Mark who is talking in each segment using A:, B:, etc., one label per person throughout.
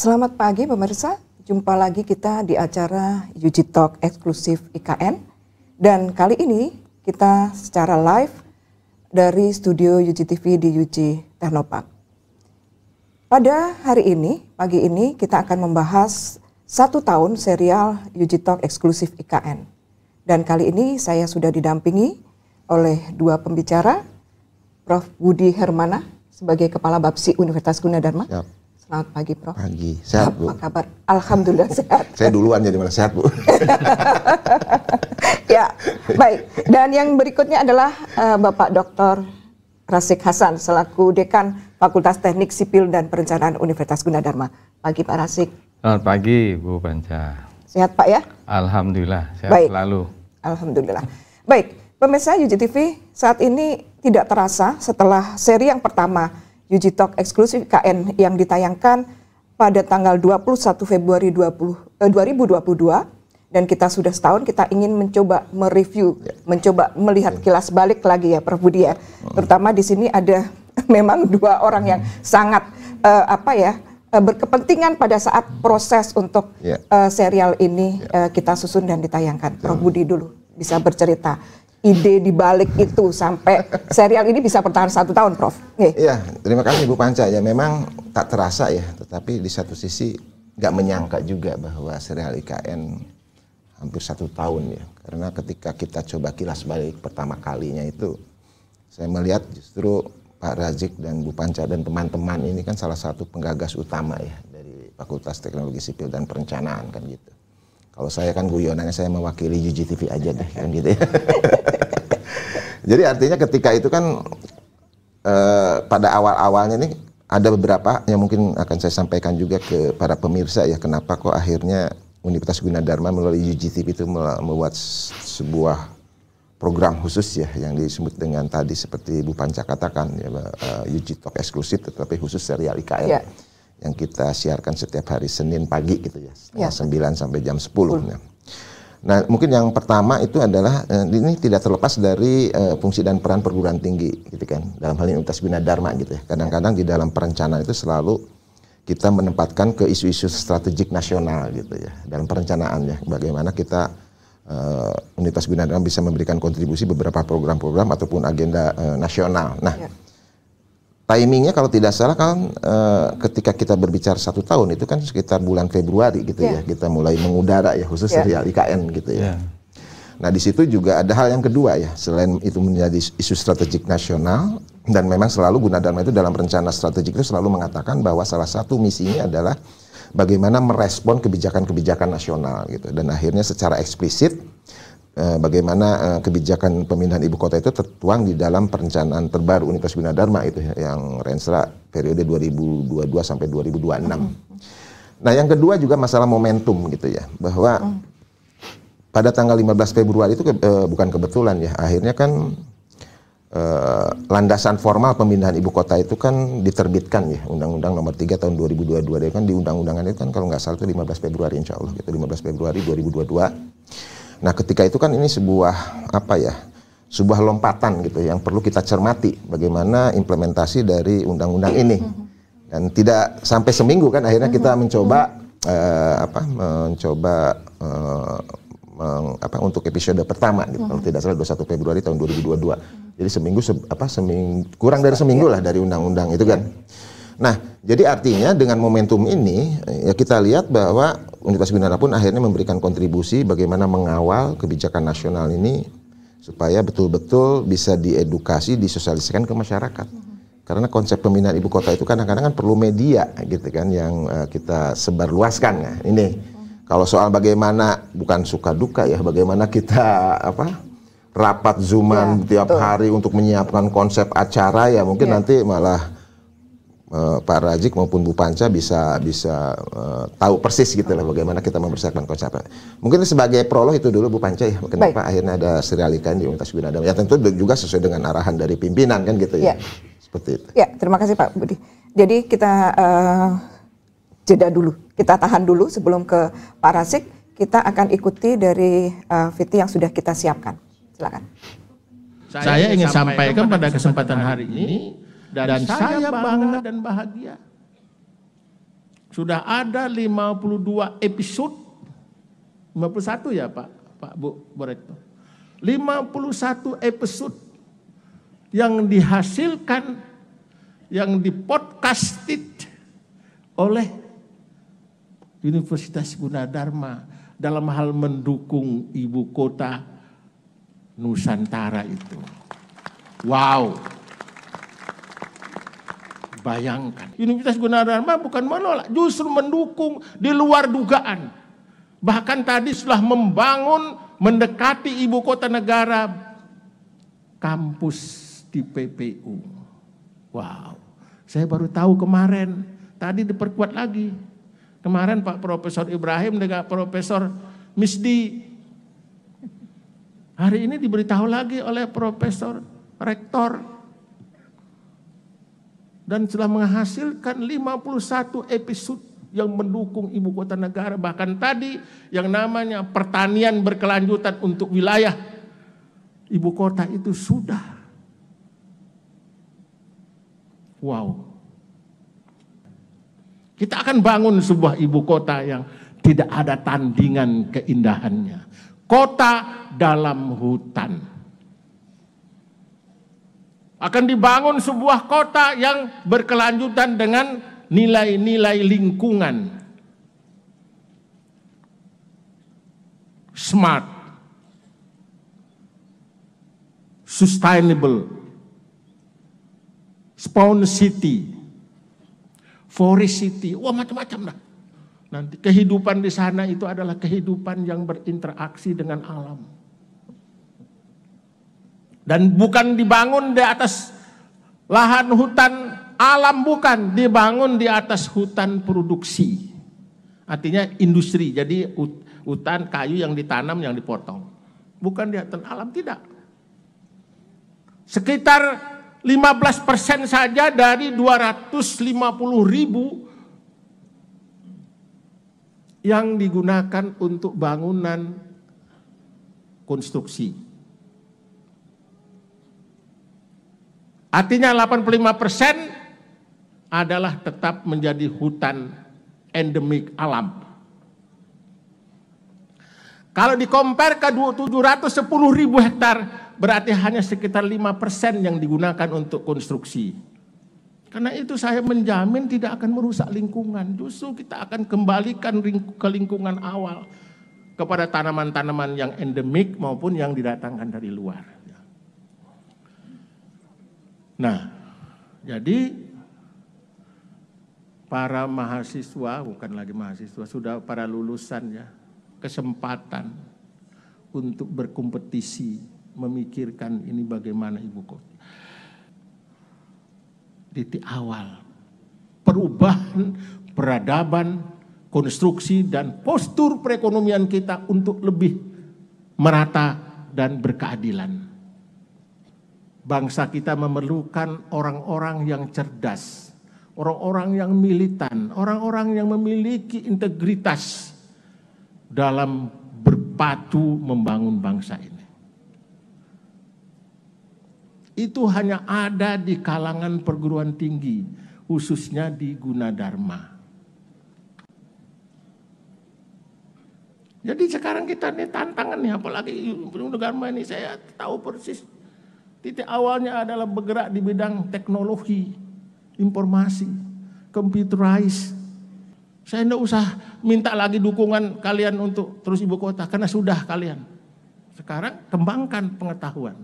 A: Selamat pagi pemirsa, jumpa lagi kita di acara UG Talk eksklusif IKN. Dan kali ini kita secara live dari studio TV di UG Technopark. Pada hari ini, pagi ini kita akan membahas satu tahun serial UG Talk eksklusif IKN. Dan kali ini saya sudah didampingi oleh dua pembicara, Prof. Budi Hermana sebagai Kepala Bapsi Universitas Gunadarma. Siap Selamat pagi, Prof.
B: Pagi. Sehat, Bu. Apa
A: kabar? Alhamdulillah sehat.
B: Saya duluan jadi malah sehat, Bu. ya,
A: baik. Dan yang berikutnya adalah uh, Bapak Dr. Rasik Hasan selaku Dekan Fakultas Teknik Sipil dan Perencanaan Universitas Gunadarma. Pagi Pak Rasik.
C: Selamat pagi Bu Panca. Sehat Pak ya? Alhamdulillah, sehat Baik. selalu.
A: Alhamdulillah. Baik, pemirsa UGTV saat ini tidak terasa setelah seri yang pertama Yuji Talk eksklusif KN yang ditayangkan pada tanggal 21 Februari 20, eh, 2022 dan kita sudah setahun kita ingin mencoba mereview, yeah. mencoba melihat yeah. kilas balik lagi ya Prof Budi ya. Oh. Terutama di sini ada memang dua orang yang hmm. sangat uh, apa ya uh, berkepentingan pada saat proses untuk yeah. Ya. uh, serial ini yeah. Ya. uh, kita susun dan ditayangkan. Yeah. Prof Budi dulu bisa bercerita ide di balik itu sampai serial ini bisa bertahan satu tahun, Prof.
B: Iya, terima kasih Bu Panca. Ya memang tak terasa ya, tetapi di satu sisi nggak menyangka juga bahwa serial IKN hampir satu tahun ya. Karena ketika kita coba kilas balik pertama kalinya itu, saya melihat justru Pak Razik dan Bu Panca dan teman-teman ini kan salah satu penggagas utama ya dari Fakultas Teknologi Sipil dan Perencanaan kan gitu. Kalau saya kan guyonannya saya mewakili UGTV aja deh kan gitu ya. Jadi artinya ketika itu kan eh, pada awal-awalnya nih ada beberapa yang mungkin akan saya sampaikan juga ke para pemirsa ya kenapa kok akhirnya Universitas Gunadarma melalui UGTV itu membuat sebuah program khusus ya yang disebut dengan tadi seperti Bu Panca katakan ya uh, eh, UG eksklusif tetapi khusus serial IKL. Yeah yang kita siarkan setiap hari Senin pagi gitu ya, ya. sembilan sampai jam sepuluh. Nah. nah, mungkin yang pertama itu adalah eh, ini tidak terlepas dari uh, fungsi dan peran perguruan tinggi gitu kan dalam hal ini Universitas Bina Dharma gitu ya. Kadang-kadang di dalam perencanaan itu selalu kita menempatkan ke isu-isu strategik nasional gitu ya dalam perencanaannya bagaimana kita uh, Universitas Bina Dharma bisa memberikan kontribusi beberapa program-program ataupun agenda uh, nasional. Nah, ya timingnya kalau tidak salah kan e, ketika kita berbicara satu tahun itu kan sekitar bulan Februari gitu yeah. ya kita mulai mengudara ya khusus yeah. serial IKN gitu ya. Yeah. Nah di situ juga ada hal yang kedua ya selain itu menjadi isu strategik nasional dan memang selalu guna Gunadarma itu dalam rencana strategik itu selalu mengatakan bahwa salah satu misinya adalah bagaimana merespon kebijakan-kebijakan nasional gitu dan akhirnya secara eksplisit Eh, bagaimana eh, kebijakan pemindahan ibu kota itu tertuang di dalam perencanaan terbaru Universitas Bina Dharma itu ya, yang Rensra periode 2022 sampai 2026. Mm-hmm. Nah, yang kedua juga masalah momentum gitu ya, bahwa mm. pada tanggal 15 Februari itu ke, e, bukan kebetulan ya, akhirnya kan e, landasan formal pemindahan ibu kota itu kan diterbitkan ya Undang-Undang Nomor 3 tahun 2022 itu kan di undang-undangan itu kan kalau nggak salah itu 15 Februari insya Allah gitu 15 Februari 2022 Nah, ketika itu kan ini sebuah apa ya? sebuah lompatan gitu ya, yang perlu kita cermati bagaimana implementasi dari undang-undang ini. Dan tidak sampai seminggu kan akhirnya kita mhm. mencoba uh, apa mencoba uh, meng, apa untuk episode pertama gitu kalau mhm. tidak salah 21 Februari tahun 2022. Jadi seminggu se, apa seminggu kurang dari ya. seminggu lah dari undang-undang itu kan. Ya. Nah, jadi artinya dengan momentum ini ya kita lihat bahwa Universitas Bintara pun akhirnya memberikan kontribusi bagaimana mengawal kebijakan nasional ini supaya betul-betul bisa diedukasi, disosialisasikan ke masyarakat. Karena konsep pembinaan ibu kota itu kadang-kadang kan perlu media gitu kan yang uh, kita sebarluaskan ya. Ini kalau soal bagaimana bukan suka duka ya, bagaimana kita apa rapat zuman ya, tiap hari untuk menyiapkan konsep acara ya mungkin ya. nanti malah Eh, Pak Rajik maupun Bu Panca bisa bisa uh, tahu persis gitu lah bagaimana kita mempersiapkan konsep. Mungkin sebagai prolog itu dulu Bu Panca ya kenapa Baik. akhirnya ada serialikan di Universitas Binadam. Ya tentu juga sesuai dengan arahan dari pimpinan kan gitu ya. ya. Seperti itu.
A: Ya, terima kasih Pak Budi. Jadi kita uh, jeda dulu. Kita tahan dulu sebelum ke Pak rajik kita akan ikuti dari uh, VT yang sudah kita siapkan.
D: Silakan. Saya ingin sampaikan pada kesempatan hari ini dan, dan saya bangga dan bahagia. Sudah ada 52 episode 51 ya Pak, Pak Bu, Boretto, 51 episode yang dihasilkan yang dipodcasted oleh Universitas Gunadarma dalam hal mendukung ibu kota Nusantara itu. Wow. Bayangkan, Universitas Gunadarma bukan menolak, justru mendukung di luar dugaan. Bahkan tadi setelah membangun mendekati ibu kota negara kampus di PPU. Wow, saya baru tahu kemarin, tadi diperkuat lagi. Kemarin Pak Profesor Ibrahim dengan Profesor Misdi. Hari ini diberitahu lagi oleh Profesor Rektor dan telah menghasilkan 51 episode yang mendukung ibu kota negara bahkan tadi yang namanya pertanian berkelanjutan untuk wilayah ibu kota itu sudah wow kita akan bangun sebuah ibu kota yang tidak ada tandingan keindahannya kota dalam hutan akan dibangun sebuah kota yang berkelanjutan dengan nilai-nilai lingkungan. Smart. Sustainable. Spawn City. Forest City. Wah macam-macam lah. Nanti kehidupan di sana itu adalah kehidupan yang berinteraksi dengan alam. Dan bukan dibangun di atas lahan hutan alam bukan, dibangun di atas hutan produksi. Artinya industri, jadi hutan kayu yang ditanam yang dipotong. Bukan di atas alam, tidak. Sekitar 15% saja dari 250 ribu yang digunakan untuk bangunan konstruksi Artinya 85 persen adalah tetap menjadi hutan endemik alam. Kalau dikompar ke 710 ribu hektar berarti hanya sekitar 5 persen yang digunakan untuk konstruksi. Karena itu saya menjamin tidak akan merusak lingkungan. Justru kita akan kembalikan ke lingkungan awal kepada tanaman-tanaman yang endemik maupun yang didatangkan dari luar. Nah, jadi para mahasiswa, bukan lagi mahasiswa, sudah para lulusan ya, kesempatan untuk berkompetisi, memikirkan ini bagaimana ibu kota. Titik awal, perubahan peradaban, konstruksi, dan postur perekonomian kita untuk lebih merata dan berkeadilan. Bangsa kita memerlukan orang-orang yang cerdas, orang-orang yang militan, orang-orang yang memiliki integritas dalam berpatu membangun bangsa ini. Itu hanya ada di kalangan perguruan tinggi, khususnya di Gunadarma. Jadi sekarang kita ini tantangan nih, apalagi Gunadarma ini saya tahu persis Titik awalnya adalah bergerak di bidang teknologi, informasi, computerized. Saya tidak usah minta lagi dukungan kalian untuk terus ibu kota, karena sudah kalian. Sekarang kembangkan pengetahuan.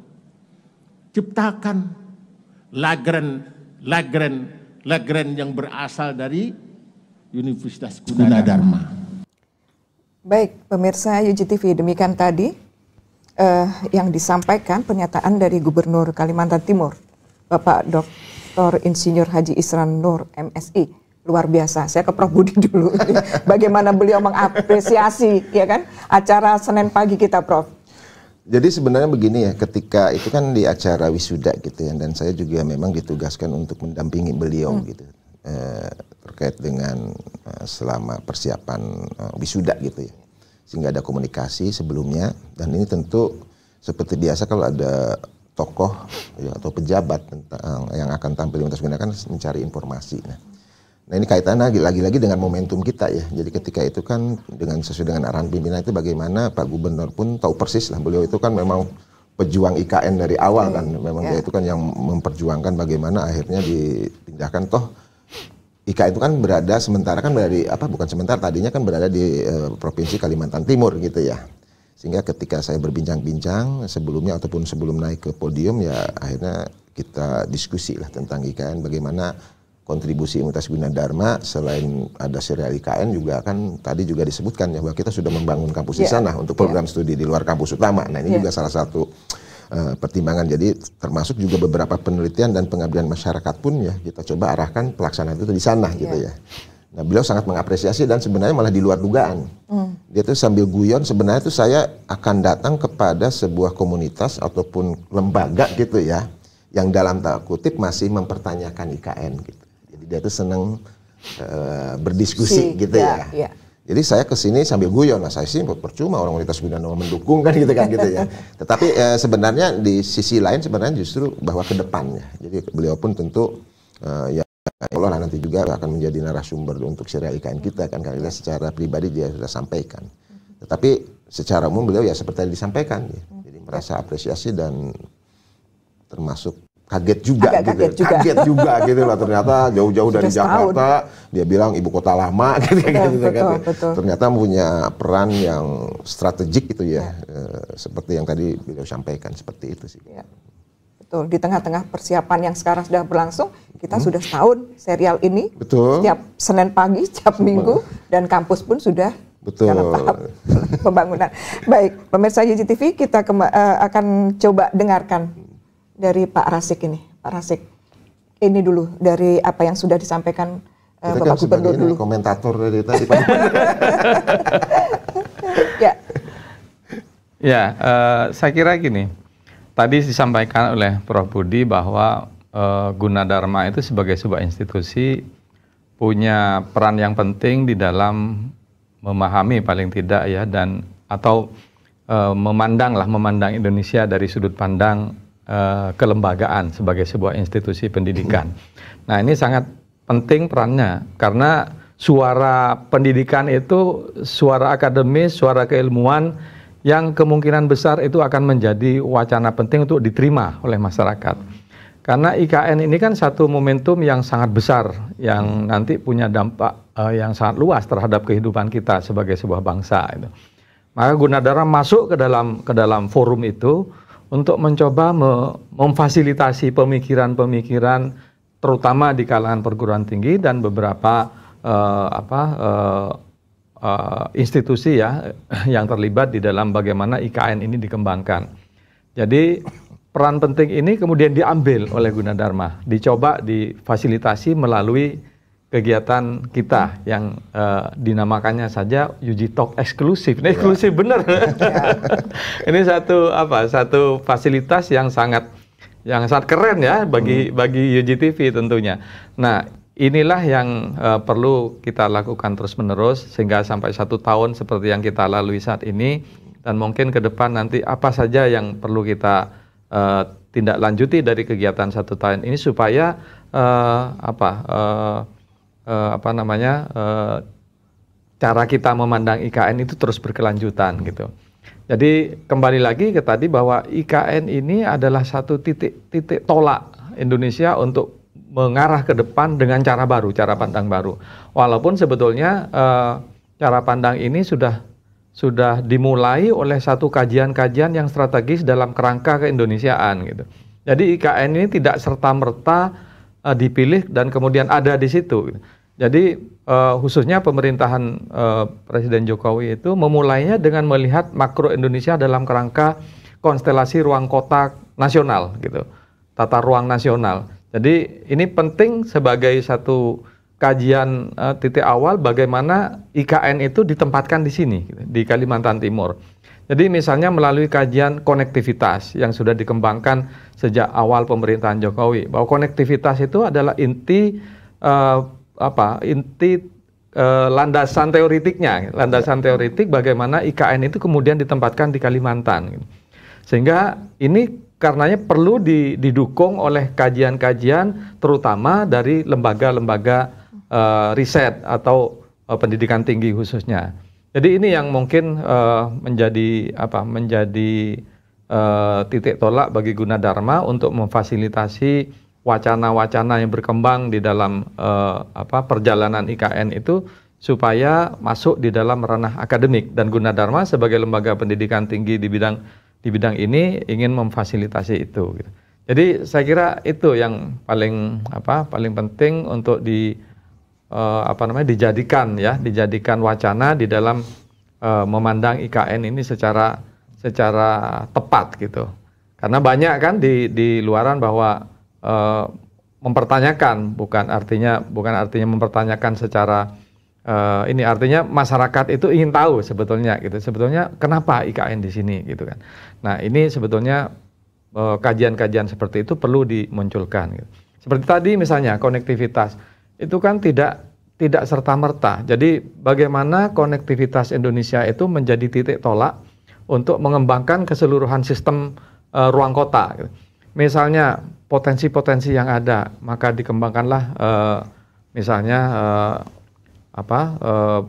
D: Ciptakan lagren, lagren, lagren yang berasal dari Universitas Gunadarma.
A: Baik, pemirsa UGTV, demikian tadi eh, yang disampaikan pernyataan dari Gubernur Kalimantan Timur, Bapak Dr. Insinyur Haji Isran Nur MSI. Luar biasa. Saya ke Prof Budi dulu. Bagaimana beliau mengapresiasi ya kan acara Senin pagi kita, Prof.
B: Jadi sebenarnya begini ya, ketika itu kan di acara wisuda gitu ya, dan saya juga memang ditugaskan untuk mendampingi beliau hmm. gitu eh, terkait dengan eh, selama persiapan eh, wisuda gitu ya sehingga ada komunikasi sebelumnya dan ini tentu seperti biasa kalau ada tokoh ya, atau pejabat tentang, eh, yang akan tampil di pentas kan mencari informasi. Nah, nah ini kaitannya lagi-lagi dengan momentum kita ya. Jadi ketika itu kan dengan sesuai dengan arahan pimpinan itu bagaimana Pak Gubernur pun tahu persis lah beliau itu kan memang pejuang IKN dari awal hmm. kan memang yeah. dia itu kan yang memperjuangkan bagaimana akhirnya dipindahkan toh IKN itu kan berada sementara kan berada di apa bukan sementara tadinya kan berada di uh, provinsi Kalimantan Timur gitu ya sehingga ketika saya berbincang-bincang sebelumnya ataupun sebelum naik ke podium ya akhirnya kita diskusi lah tentang IKN bagaimana kontribusi imunitas bina dharma selain ada serial IKN juga kan tadi juga disebutkan ya bahwa kita sudah membangun kampus yeah. di ya. sana untuk ya. program yeah. studi di luar kampus utama. Nah ini yeah. juga salah satu uh, pertimbangan. Jadi termasuk juga beberapa penelitian dan pengabdian masyarakat pun ya kita coba arahkan pelaksanaan itu di sana yeah. gitu iya. ya. Nah, beliau sangat mengapresiasi dan sebenarnya malah di luar dugaan. Mm. Dia tuh sambil guyon sebenarnya itu saya akan datang kepada sebuah komunitas ataupun lembaga gitu ya yang dalam tanda kutip masih mempertanyakan IKN gitu. Jadi dia tuh seneng uh, berdiskusi si, gitu iya, ya. ya. ya. Jadi saya ke sini sambil guyon lah saya sih percuma orang wanita sembilan nol mendukung kan gitu kan gitu ya. Tetapi e, sebenarnya di sisi lain sebenarnya justru bahwa ke depannya. Jadi beliau pun tentu e, ya Allah lah nanti juga akan menjadi narasumber untuk serial IKN kita kan karena iya. secara pribadi dia sudah sampaikan. Tetapi secara umum beliau ya seperti yang disampaikan ya. Hmm. Jadi merasa apresiasi dan termasuk kaget juga Agak gitu. Kaget juga, kaget juga gitu lah ternyata jauh-jauh dari Jakarta dia bilang ibu kota lama gitu betul, gitu, gitu. betul, gitu. Betul. Ternyata punya peran yang strategik gitu ya. ya. seperti yang tadi beliau sampaikan seperti itu sih. Ya.
A: Betul, di tengah-tengah persiapan yang sekarang sudah berlangsung, kita hmm. sudah setahun serial ini. Betul. Setiap Senin pagi, setiap Semua. Minggu dan kampus pun sudah
E: Betul. dalam tahap
A: pembangunan. Baik, pemirsa YGTV kita uh, akan coba dengarkan dari Pak Rasik ini, Pak Rasik. Ini dulu dari apa yang sudah disampaikan uh, Bapak Gubernur dulu.
B: Komentator dari tadi Pak.
E: ya.
C: Ya, uh, saya kira gini. Tadi disampaikan oleh Prof Budi bahwa uh, Gunadarma itu sebagai sebuah institusi punya peran yang penting di dalam memahami paling tidak ya dan atau uh, memandang lah memandang Indonesia dari sudut pandang uh, kelembagaan sebagai sebuah institusi pendidikan. Nah, ini sangat penting perannya karena suara pendidikan itu suara akademis, suara keilmuan yang kemungkinan besar itu akan menjadi wacana penting untuk diterima oleh masyarakat. Karena IKN ini kan satu momentum yang sangat besar yang nanti punya dampak uh, yang sangat luas terhadap kehidupan kita sebagai sebuah bangsa itu. Maka Gunadara masuk ke dalam ke dalam forum itu untuk mencoba me memfasilitasi pemikiran-pemikiran terutama di kalangan perguruan tinggi dan beberapa uh, apa uh, uh, institusi ya yang terlibat di dalam bagaimana IKN ini dikembangkan. Jadi peran penting ini kemudian diambil oleh Gunadarma, dicoba difasilitasi melalui kegiatan kita hmm. yang uh, dinamakannya saja Uji Talk eksklusif. Ini eksklusif yeah. bener. Yeah. ini satu apa? Satu fasilitas yang sangat yang sangat keren ya bagi hmm. bagi Uji TV tentunya. Nah inilah yang uh, perlu kita lakukan terus menerus sehingga sampai satu tahun seperti yang kita lalui saat ini dan mungkin ke depan nanti apa saja yang perlu kita uh, tindak lanjuti dari kegiatan satu tahun ini supaya uh, apa? Uh, uh, apa namanya uh, cara kita memandang IKN itu terus berkelanjutan gitu. Jadi kembali lagi ke tadi bahwa IKN ini adalah satu titik-titik tolak Indonesia untuk mengarah ke depan dengan cara baru, cara pandang baru. Walaupun sebetulnya eh, cara pandang ini sudah sudah dimulai oleh satu kajian-kajian yang strategis dalam kerangka keindonesiaan gitu. Jadi IKN ini tidak serta merta uh, dipilih dan kemudian ada di situ. Jadi uh, khususnya pemerintahan uh, Presiden Jokowi itu memulainya dengan melihat makro Indonesia dalam kerangka konstelasi ruang kota nasional gitu, tata ruang nasional. Jadi ini penting sebagai satu kajian uh, titik awal bagaimana IKN itu ditempatkan di sini di Kalimantan Timur. Jadi misalnya melalui kajian konektivitas yang sudah dikembangkan sejak awal pemerintahan Jokowi bahwa konektivitas itu adalah inti uh, apa inti uh, landasan teoritiknya landasan teoritik bagaimana IKN itu kemudian ditempatkan di Kalimantan sehingga ini karenanya perlu didukung oleh kajian-kajian terutama dari lembaga-lembaga uh, riset atau uh, pendidikan tinggi khususnya jadi ini yang mungkin uh, menjadi apa? Menjadi uh, titik tolak bagi Gunadarma untuk memfasilitasi wacana-wacana yang berkembang di dalam uh, apa perjalanan IKN itu supaya masuk di dalam ranah akademik dan Gunadarma sebagai lembaga pendidikan tinggi di bidang di bidang ini ingin memfasilitasi itu. Gitu. Jadi saya kira itu yang paling apa paling penting untuk di uh, apa namanya dijadikan ya, dijadikan wacana di dalam uh, memandang IKN ini secara secara tepat gitu. Karena banyak kan di di luaran bahwa uh, mempertanyakan bukan artinya bukan artinya mempertanyakan secara uh, ini artinya masyarakat itu ingin tahu sebetulnya gitu sebetulnya kenapa IKN di sini gitu kan nah ini sebetulnya kajian-kajian uh, seperti itu perlu dimunculkan gitu. seperti tadi misalnya konektivitas itu kan tidak tidak serta-merta. Jadi bagaimana konektivitas Indonesia itu menjadi titik tolak untuk mengembangkan keseluruhan sistem uh, ruang kota. Misalnya potensi-potensi yang ada, maka dikembangkanlah uh, misalnya uh, apa uh,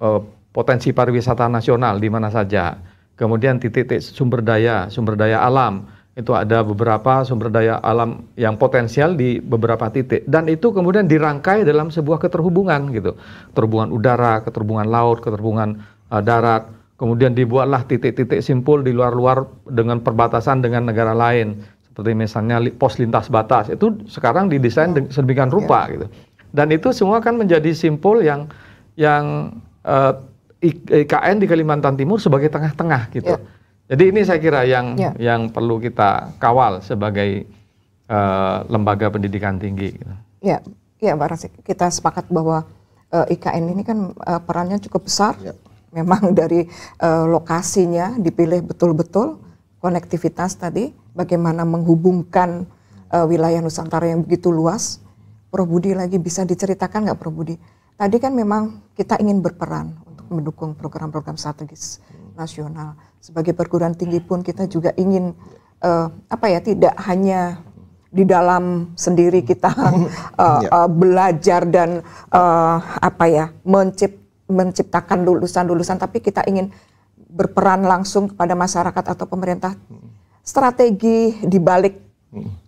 C: uh, potensi pariwisata nasional di mana saja. Kemudian titik-titik sumber daya, sumber daya alam itu ada beberapa sumber daya alam yang potensial di beberapa titik dan itu kemudian dirangkai dalam sebuah keterhubungan gitu keterhubungan udara keterhubungan laut keterhubungan uh, darat kemudian dibuatlah titik-titik simpul di luar-luar dengan perbatasan dengan negara lain seperti misalnya pos lintas batas itu sekarang didesain oh. sedemikian rupa yeah. gitu dan itu semua kan menjadi simpul yang yang uh, eh, IKN di Kalimantan Timur sebagai tengah-tengah gitu yeah jadi ini saya kira yang ya. yang perlu kita kawal sebagai uh, lembaga pendidikan tinggi. Gitu.
A: Ya, ya Pak Rasik, kita sepakat bahwa uh, eh, IKN ini kan uh, perannya cukup besar. Ya. Memang dari uh, lokasinya dipilih betul-betul, konektivitas tadi, bagaimana menghubungkan uh, wilayah Nusantara yang begitu luas. Prof Budi lagi bisa diceritakan nggak Prof Budi? Tadi kan memang kita ingin berperan untuk mendukung program-program strategis nasional. Sebagai perguruan tinggi pun kita juga ingin uh, apa ya tidak hanya di dalam sendiri kita uh, yeah. uh, belajar dan uh, apa ya mencipt, menciptakan lulusan-lulusan tapi kita ingin berperan langsung kepada masyarakat atau pemerintah. Strategi di balik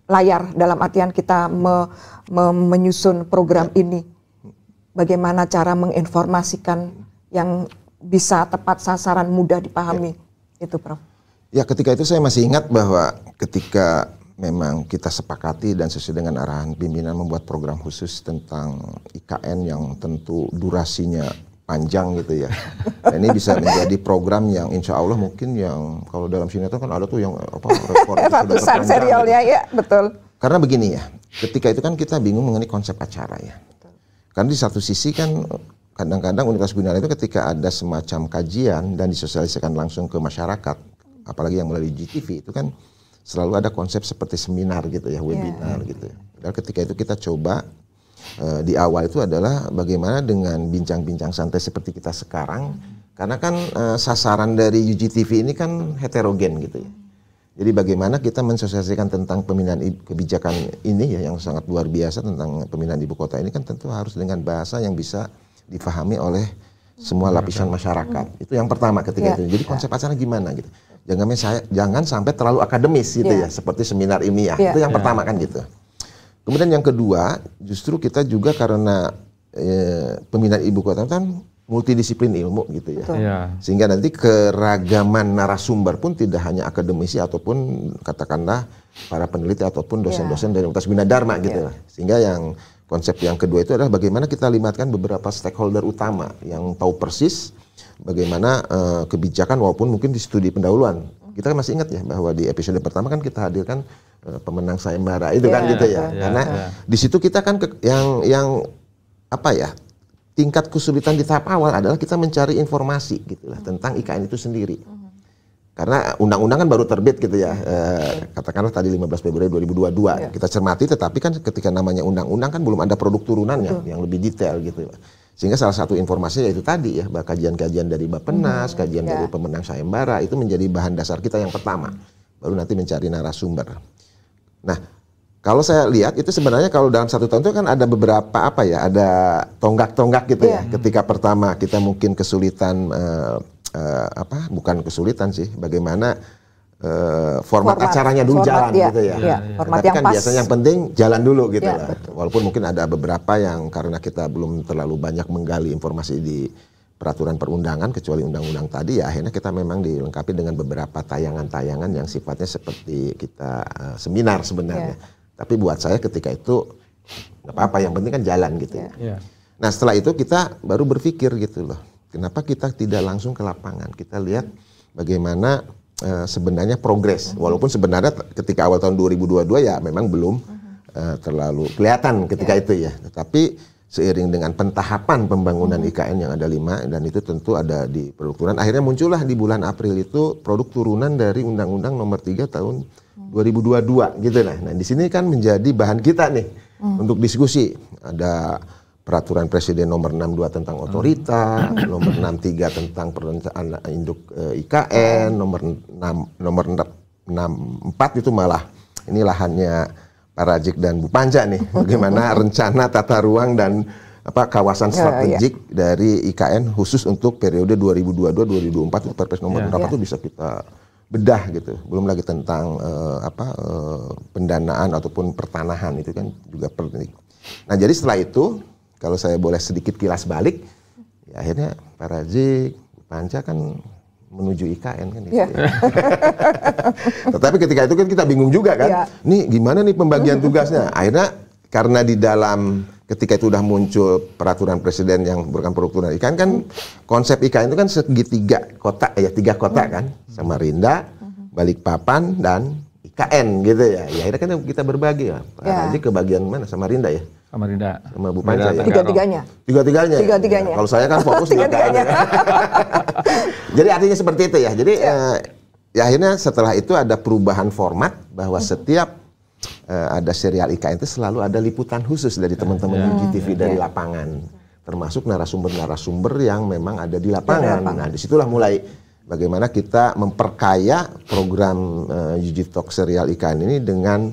A: layar dalam artian kita me, me, menyusun program ini. Bagaimana cara menginformasikan yang bisa tepat sasaran mudah dipahami ya. itu Prof.
B: Ya ketika itu saya masih ingat bahwa ketika memang kita sepakati dan sesuai dengan arahan pimpinan membuat program khusus tentang IKN yang tentu durasinya panjang gitu ya. Nah, ini bisa menjadi program yang insya Allah mungkin yang kalau dalam sinetron kan ada tuh yang apa rekor ratusan serialnya gitu. ya betul. Karena begini ya, ketika itu kan kita bingung mengenai konsep acara ya. Betul. Karena di satu sisi kan kadang-kadang Universitas Gunawan itu ketika ada semacam kajian dan disosialisasikan langsung ke masyarakat, apalagi yang melalui GTV itu kan selalu ada konsep seperti seminar gitu ya, iya. webinar yeah. gitu. Ya. Dan ketika itu kita coba uh, di awal itu adalah bagaimana dengan bincang-bincang santai seperti kita sekarang, karena kan uh, sasaran dari UGTV ini kan heterogen gitu ya. Jadi bagaimana kita mensosialisasikan tentang pemindahan kebijakan ini ya yang sangat luar biasa tentang pemindahan ibu kota ini kan tentu harus dengan bahasa yang bisa difahami oleh semua lapisan masyarakat. Hmm. Itu yang pertama ketika yeah. itu. Jadi konsep acara gimana gitu. Jangan saya jangan sampai terlalu akademis gitu yeah. ya, seperti seminar ya. ya Itu yang yeah. pertama kan gitu. Kemudian yang kedua, justru kita juga karena e, peminat ibu kota kan multidisiplin ilmu gitu ya. Yeah. Sehingga nanti keragaman narasumber pun tidak hanya akademisi ataupun katakanlah para peneliti ataupun dosen-dosen yeah. dari Universitas Bina Dharma gitu. Yeah. Ya. Sehingga yang Konsep yang kedua itu adalah bagaimana kita libatkan beberapa stakeholder utama yang tahu persis bagaimana uh, kebijakan walaupun mungkin di studi pendahuluan. Kita kan masih ingat ya bahwa di episode pertama kan kita hadirkan uh, pemenang sayembara itu yeah, kan iya, gitu ya. Yeah, Karena yeah. Iya. di situ kita kan ke, yang yang apa ya? tingkat kesulitan di tahap awal adalah kita mencari informasi gitu lah tentang IKN itu sendiri. Karena undang-undang kan baru terbit gitu ya, e, katakanlah tadi 15 Februari 2022. Ya. Kita cermati, tetapi kan ketika namanya undang-undang kan belum ada produk turunannya Betul. yang lebih detail gitu. Sehingga salah satu informasinya itu tadi ya, kajian-kajian dari Bapenas, Penas, hmm, kajian ya. dari pemenang sayembara, itu menjadi bahan dasar kita yang pertama. Baru nanti mencari narasumber. Nah, kalau saya lihat itu sebenarnya kalau dalam satu tahun itu kan ada beberapa apa ya, ada tonggak-tonggak gitu ya. ya. Ketika pertama kita mungkin kesulitan uh, uh, apa bukan kesulitan sih bagaimana uh, format, format acaranya dulu format, jalan ya, gitu ya. ya, ya. Format Tapi yang kan pas. biasanya yang penting jalan dulu gitu ya, lah. Walaupun mungkin ada beberapa yang karena kita belum terlalu banyak menggali informasi di peraturan perundangan kecuali undang-undang tadi ya akhirnya kita memang dilengkapi dengan beberapa tayangan-tayangan yang sifatnya seperti kita uh, seminar iya. sebenarnya. ya. Tapi buat saya ketika itu nggak apa-apa yang penting kan jalan gitu. ya. Ya. Nah setelah itu kita baru berpikir gitu loh Kenapa kita tidak langsung ke lapangan? Kita lihat bagaimana uh, sebenarnya progres. Mhm. Walaupun sebenarnya ketika awal tahun 2022 ya memang belum uh, terlalu kelihatan ketika ya. itu ya. Tetapi seiring dengan pentahapan pembangunan mhm. IKN yang ada lima dan itu tentu ada di produk turunan. Akhirnya muncullah di bulan April itu produk turunan dari Undang-Undang Nomor 3 tahun 2022 gitu lah. Nah di sini kan menjadi bahan kita nih untuk diskusi. Ada peraturan presiden nomor 62 tentang otorita, hmm. nomor 63 tentang perencanaan induk e, eh, IKN, nomor 6 nomor 64 itu malah ini lahannya Pak Rajik dan Bu Panja nih bagaimana rencana tata ruang dan apa kawasan ya, strategik ya, ya. dari IKN khusus untuk periode 2022-2024 itu Perpres nomor ya. berapa ya. itu bisa kita bedah gitu. Belum lagi tentang e, apa e, pendanaan ataupun pertanahan itu kan juga penting. Nah, jadi setelah itu kalau saya boleh sedikit kilas balik, ya akhirnya para J, Panca kan menuju IKN kan gitu. Yeah. Ya. ya. Tetapi ketika itu kan kita bingung juga kan. Yeah. Nih gimana nih pembagian tugasnya? Akhirnya karena di dalam ketika itu sudah muncul peraturan presiden yang bukan peraturan IKN kan konsep IKN itu kan segitiga kota ya tiga kota kan Samarinda, Balikpapan dan IKN gitu ya. Ya akhirnya kan kita berbagi ya. Pak yeah. ke bagian mana Samarinda ya sama Rinda sama Bu Panca tiga tiganya tiga tiganya tiga tiganya ya, kalau saya kan fokus tiga tiganya jadi artinya seperti itu ya jadi ya. Eh, ya akhirnya setelah itu ada perubahan format bahwa hmm. setiap eh, ada serial IKN itu selalu ada liputan khusus dari teman-teman ya. UGTV ya. dari iya. lapangan termasuk narasumber-narasumber yang memang ada di iya, lapangan. Ya, Nah disitulah mulai bagaimana kita memperkaya program uh, eh, Talk serial IKN ini dengan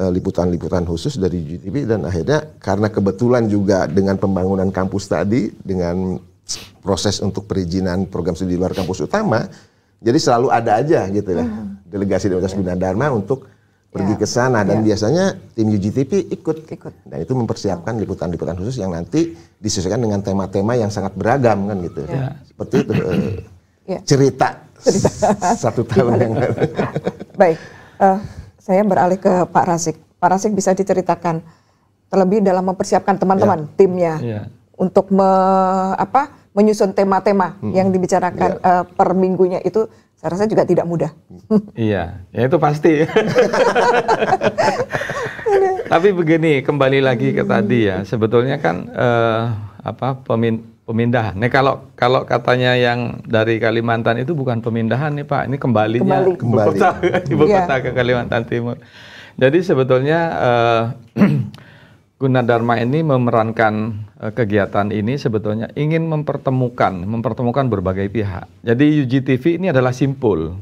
B: Eh, liputan-liputan khusus dari GTV dan akhirnya karena kebetulan juga dengan pembangunan kampus tadi dengan proses untuk perizinan program studi luar kampus utama jadi selalu ada aja gitu ya hmm. delegasi dari Universitas Bina Dharma untuk iya. pergi ke sana dan iya. biasanya tim UGTP ikut. ikut. Nah itu mempersiapkan liputan-liputan khusus yang nanti disesuaikan dengan tema-tema yang sangat beragam kan gitu. Yeah. Seperti itu yeah. Iya. cerita, satu tahun yang lalu.
A: Baik. Uh, saya beralih ke Pak Rasik. Pak Rasik bisa diceritakan terlebih dalam mempersiapkan teman-teman yeah. timnya yeah. untuk me, apa menyusun tema-tema hmm. yang dibicarakan yeah. Ya. uh, per minggunya itu saya rasa juga tidak mudah.
C: iya, ya itu pasti. Tapi begini, kembali lagi ke tadi ya. Sebetulnya kan uh, apa pemin pemindahan. Nih kalau kalau katanya yang dari Kalimantan itu bukan pemindahan nih Pak, ini kembalinya kembali. ibu Kembali. kota ibu iya. kota ke Kalimantan Timur. Jadi sebetulnya uh, Gunadarma ini memerankan uh, kegiatan ini sebetulnya ingin mempertemukan mempertemukan berbagai pihak. Jadi UGTV ini adalah simpul.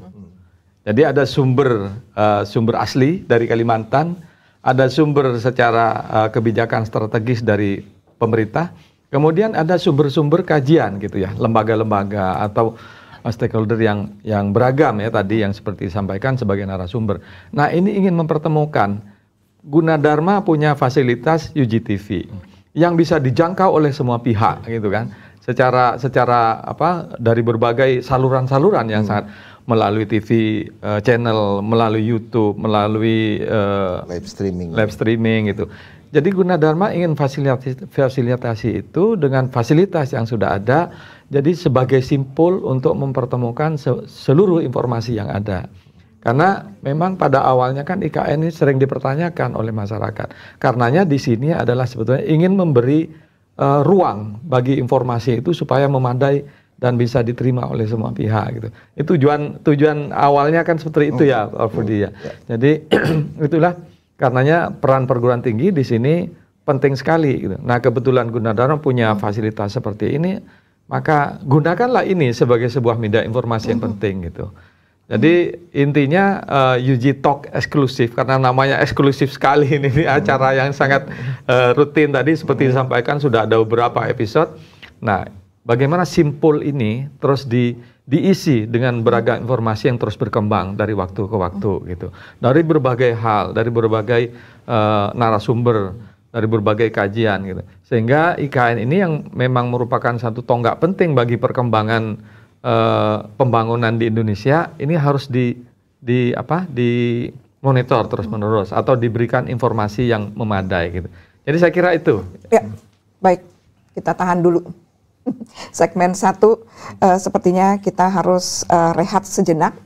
C: Jadi ada sumber uh, sumber asli dari Kalimantan, ada sumber secara uh, kebijakan strategis dari pemerintah Kemudian ada sumber-sumber kajian gitu ya, lembaga-lembaga atau uh, stakeholder yang yang beragam ya tadi yang seperti disampaikan sebagai narasumber. Nah, ini ingin mempertemukan Gunadarma punya fasilitas UGTV yang bisa dijangkau oleh semua pihak gitu kan. Secara secara apa dari berbagai saluran-saluran yang hmm. sangat melalui TV uh, channel, melalui YouTube, melalui uh, live streaming. Live streaming gitu. Jadi guna dharma ingin fasilitasi, fasilitasi itu dengan fasilitas yang sudah ada, jadi sebagai simpul untuk mempertemukan seluruh informasi yang ada. Karena memang pada awalnya kan IKN ini sering dipertanyakan oleh masyarakat. Karenanya di sini adalah sebetulnya ingin memberi uh, ruang bagi informasi itu supaya memadai dan bisa diterima oleh semua pihak gitu. Itu tujuan tujuan awalnya kan seperti itu ya, oh, ya Prof. Oh, ya. Jadi itulah Karenanya peran perguruan tinggi di sini penting sekali. Gitu. Nah kebetulan Gunadarma punya fasilitas seperti ini, maka gunakanlah ini sebagai sebuah media informasi yang mm-hmm. penting gitu. Jadi intinya uh, eh, UG Talk eksklusif karena namanya eksklusif sekali ini, ini acara mm-hmm. yang sangat uh, rutin tadi seperti mm-hmm. disampaikan sudah ada beberapa episode. Nah, bagaimana simpul ini terus di diisi dengan beragam informasi yang terus berkembang dari waktu ke waktu gitu. Dari berbagai hal, dari berbagai uh, narasumber, dari berbagai kajian gitu. Sehingga IKN ini yang memang merupakan satu tonggak penting bagi perkembangan uh, pembangunan di Indonesia ini harus di di apa? di monitor terus-menerus atau diberikan informasi yang memadai gitu. Jadi saya kira itu.
A: Ya. Baik, kita tahan dulu segmen satu uh, sepertinya kita harus uh, rehat sejenak.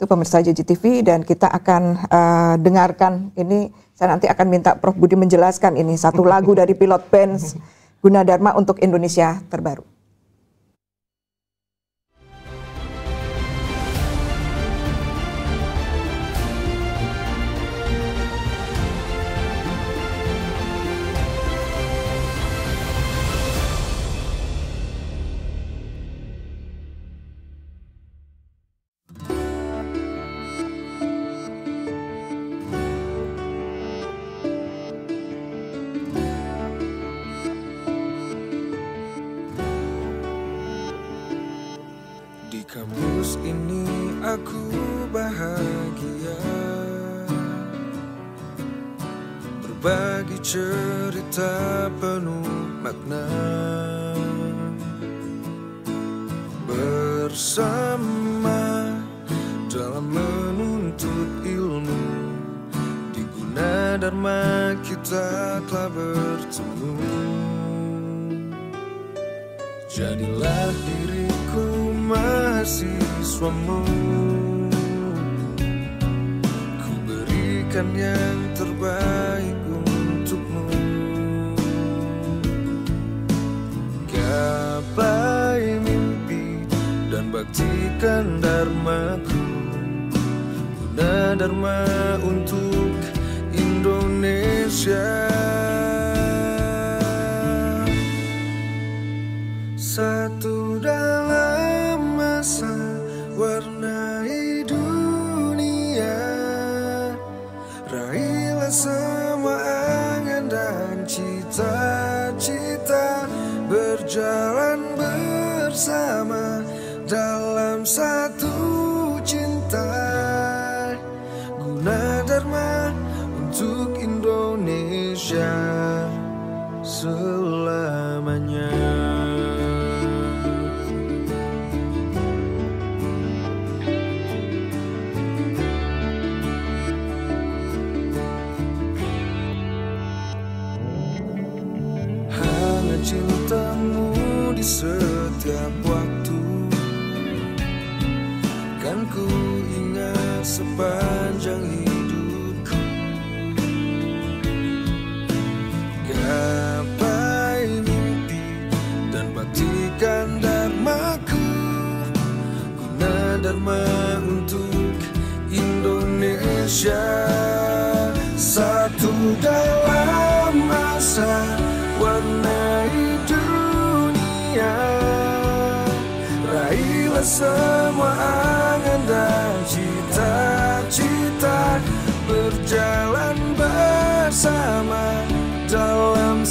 A: Itu pemirsa JGTV dan kita akan uh, dengarkan ini saya nanti akan minta Prof Budi menjelaskan ini satu lagu dari Pilot Bands Gunadarma untuk Indonesia terbaru.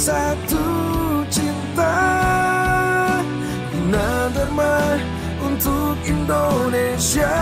F: satu cinta Guna untuk Indonesia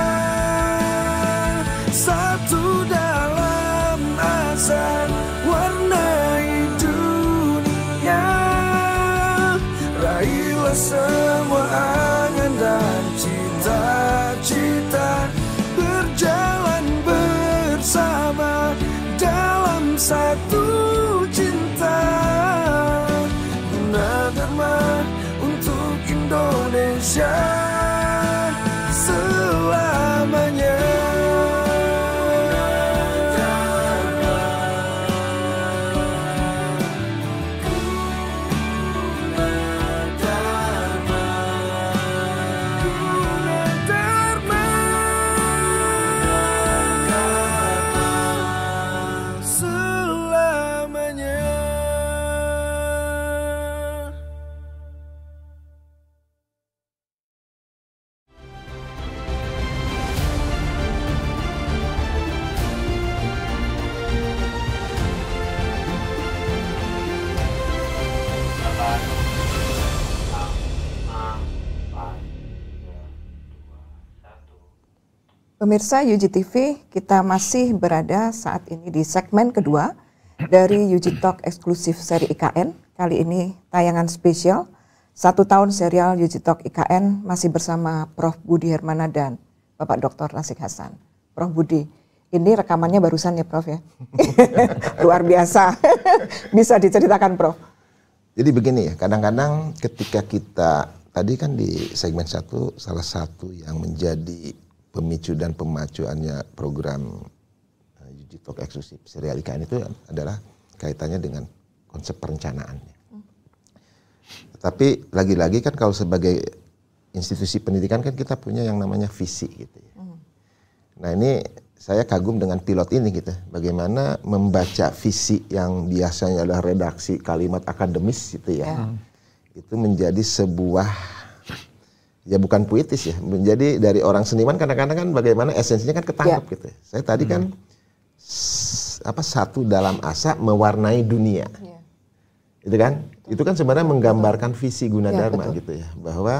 A: Pemirsa UGTV, kita masih berada saat ini di segmen kedua dari UG eksklusif seri IKN. Kali ini tayangan spesial, satu tahun serial UG IKN masih bersama Prof. Budi Hermana dan Bapak Dr. Nasik Hasan. Prof. Budi, ini rekamannya barusan ya Prof ya?
B: Luar biasa, bisa diceritakan Prof. Jadi begini ya, kadang-kadang ketika kita, tadi kan di segmen satu, salah satu yang menjadi pemicu dan pemacuannya program uh, Yuji Talk eksklusif serial IKN itu adalah kaitannya dengan konsep perencanaannya. Tapi lagi-lagi kan kalau sebagai institusi pendidikan kan kita punya yang namanya visi gitu ya. Hmm. Nah ini saya kagum dengan pilot ini gitu. Bagaimana membaca visi yang biasanya adalah redaksi kalimat akademis gitu ya. Hmm. Itu menjadi sebuah ya bukan puitis ya menjadi dari orang seniman kadang-kadang kan bagaimana esensinya kan ketangkep yeah. gitu. Ya. Saya tadi kan hmm. kan apa satu dalam asa mewarnai dunia. Yeah. Itu kan? Betul. Itu kan sebenarnya menggambarkan betul. visi Gunadarma ya, dharma betul. gitu ya bahwa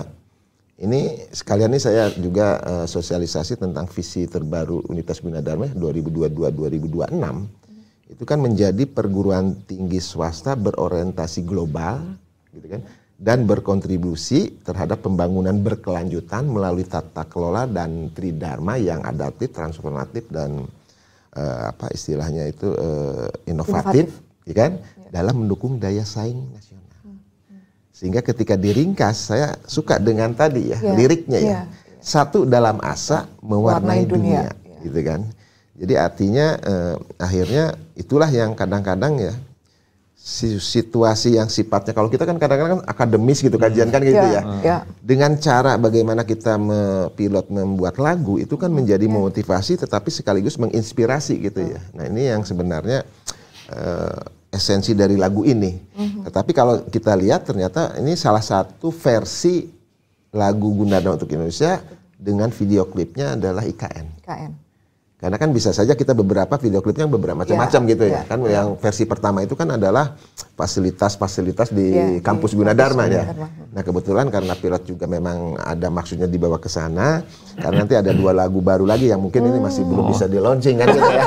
B: ini sekalian ini saya juga uh, sosialisasi tentang visi terbaru Unitas Universitas Gunadarma 2022-2026. Hmm. Itu kan menjadi perguruan tinggi swasta berorientasi global, gitu kan? dan berkontribusi terhadap pembangunan berkelanjutan melalui tata kelola dan tridharma yang adaptif, transformatif dan uh, apa istilahnya itu uh, inovatif, inovatif, ya kan? Ya. Dalam mendukung daya saing nasional. Hmm. Hmm. Sehingga ketika diringkas saya suka dengan tadi ya, ya. liriknya ya. ya. Satu dalam asa mewarnai Warnai dunia, dunia ya. gitu kan. Jadi artinya eh, akhirnya itulah yang kadang-kadang ya situasi yang sifatnya kalau kita kan kadang-kadang kan akademis gitu kajian hmm. kan gitu yeah. ya. Yeah. Ya. Dengan cara bagaimana kita me pilot membuat lagu itu kan menjadi yeah. Ya. motivasi tetapi sekaligus menginspirasi gitu ya. Hmm. Nah, ini yang sebenarnya uh, esensi dari lagu ini. Mm-hmm. Tetapi kalau kita lihat ternyata ini salah satu versi lagu Gunadan untuk Indonesia dengan video klipnya adalah IKN. IKN. Karena kan bisa saja kita beberapa video klipnya beberapa iya, macam-macam yeah, gitu ya. Yeah, kan yeah. yang versi pertama itu kan adalah fasilitas-fasilitas di yeah, kampus Gunadarma ya. Nah, kebetulan karena pilot juga memang ada maksudnya dibawa ke sana karena nanti ada dua lagu baru lagi yang mungkin ini masih belum oh. bisa di launching kan gitu ya.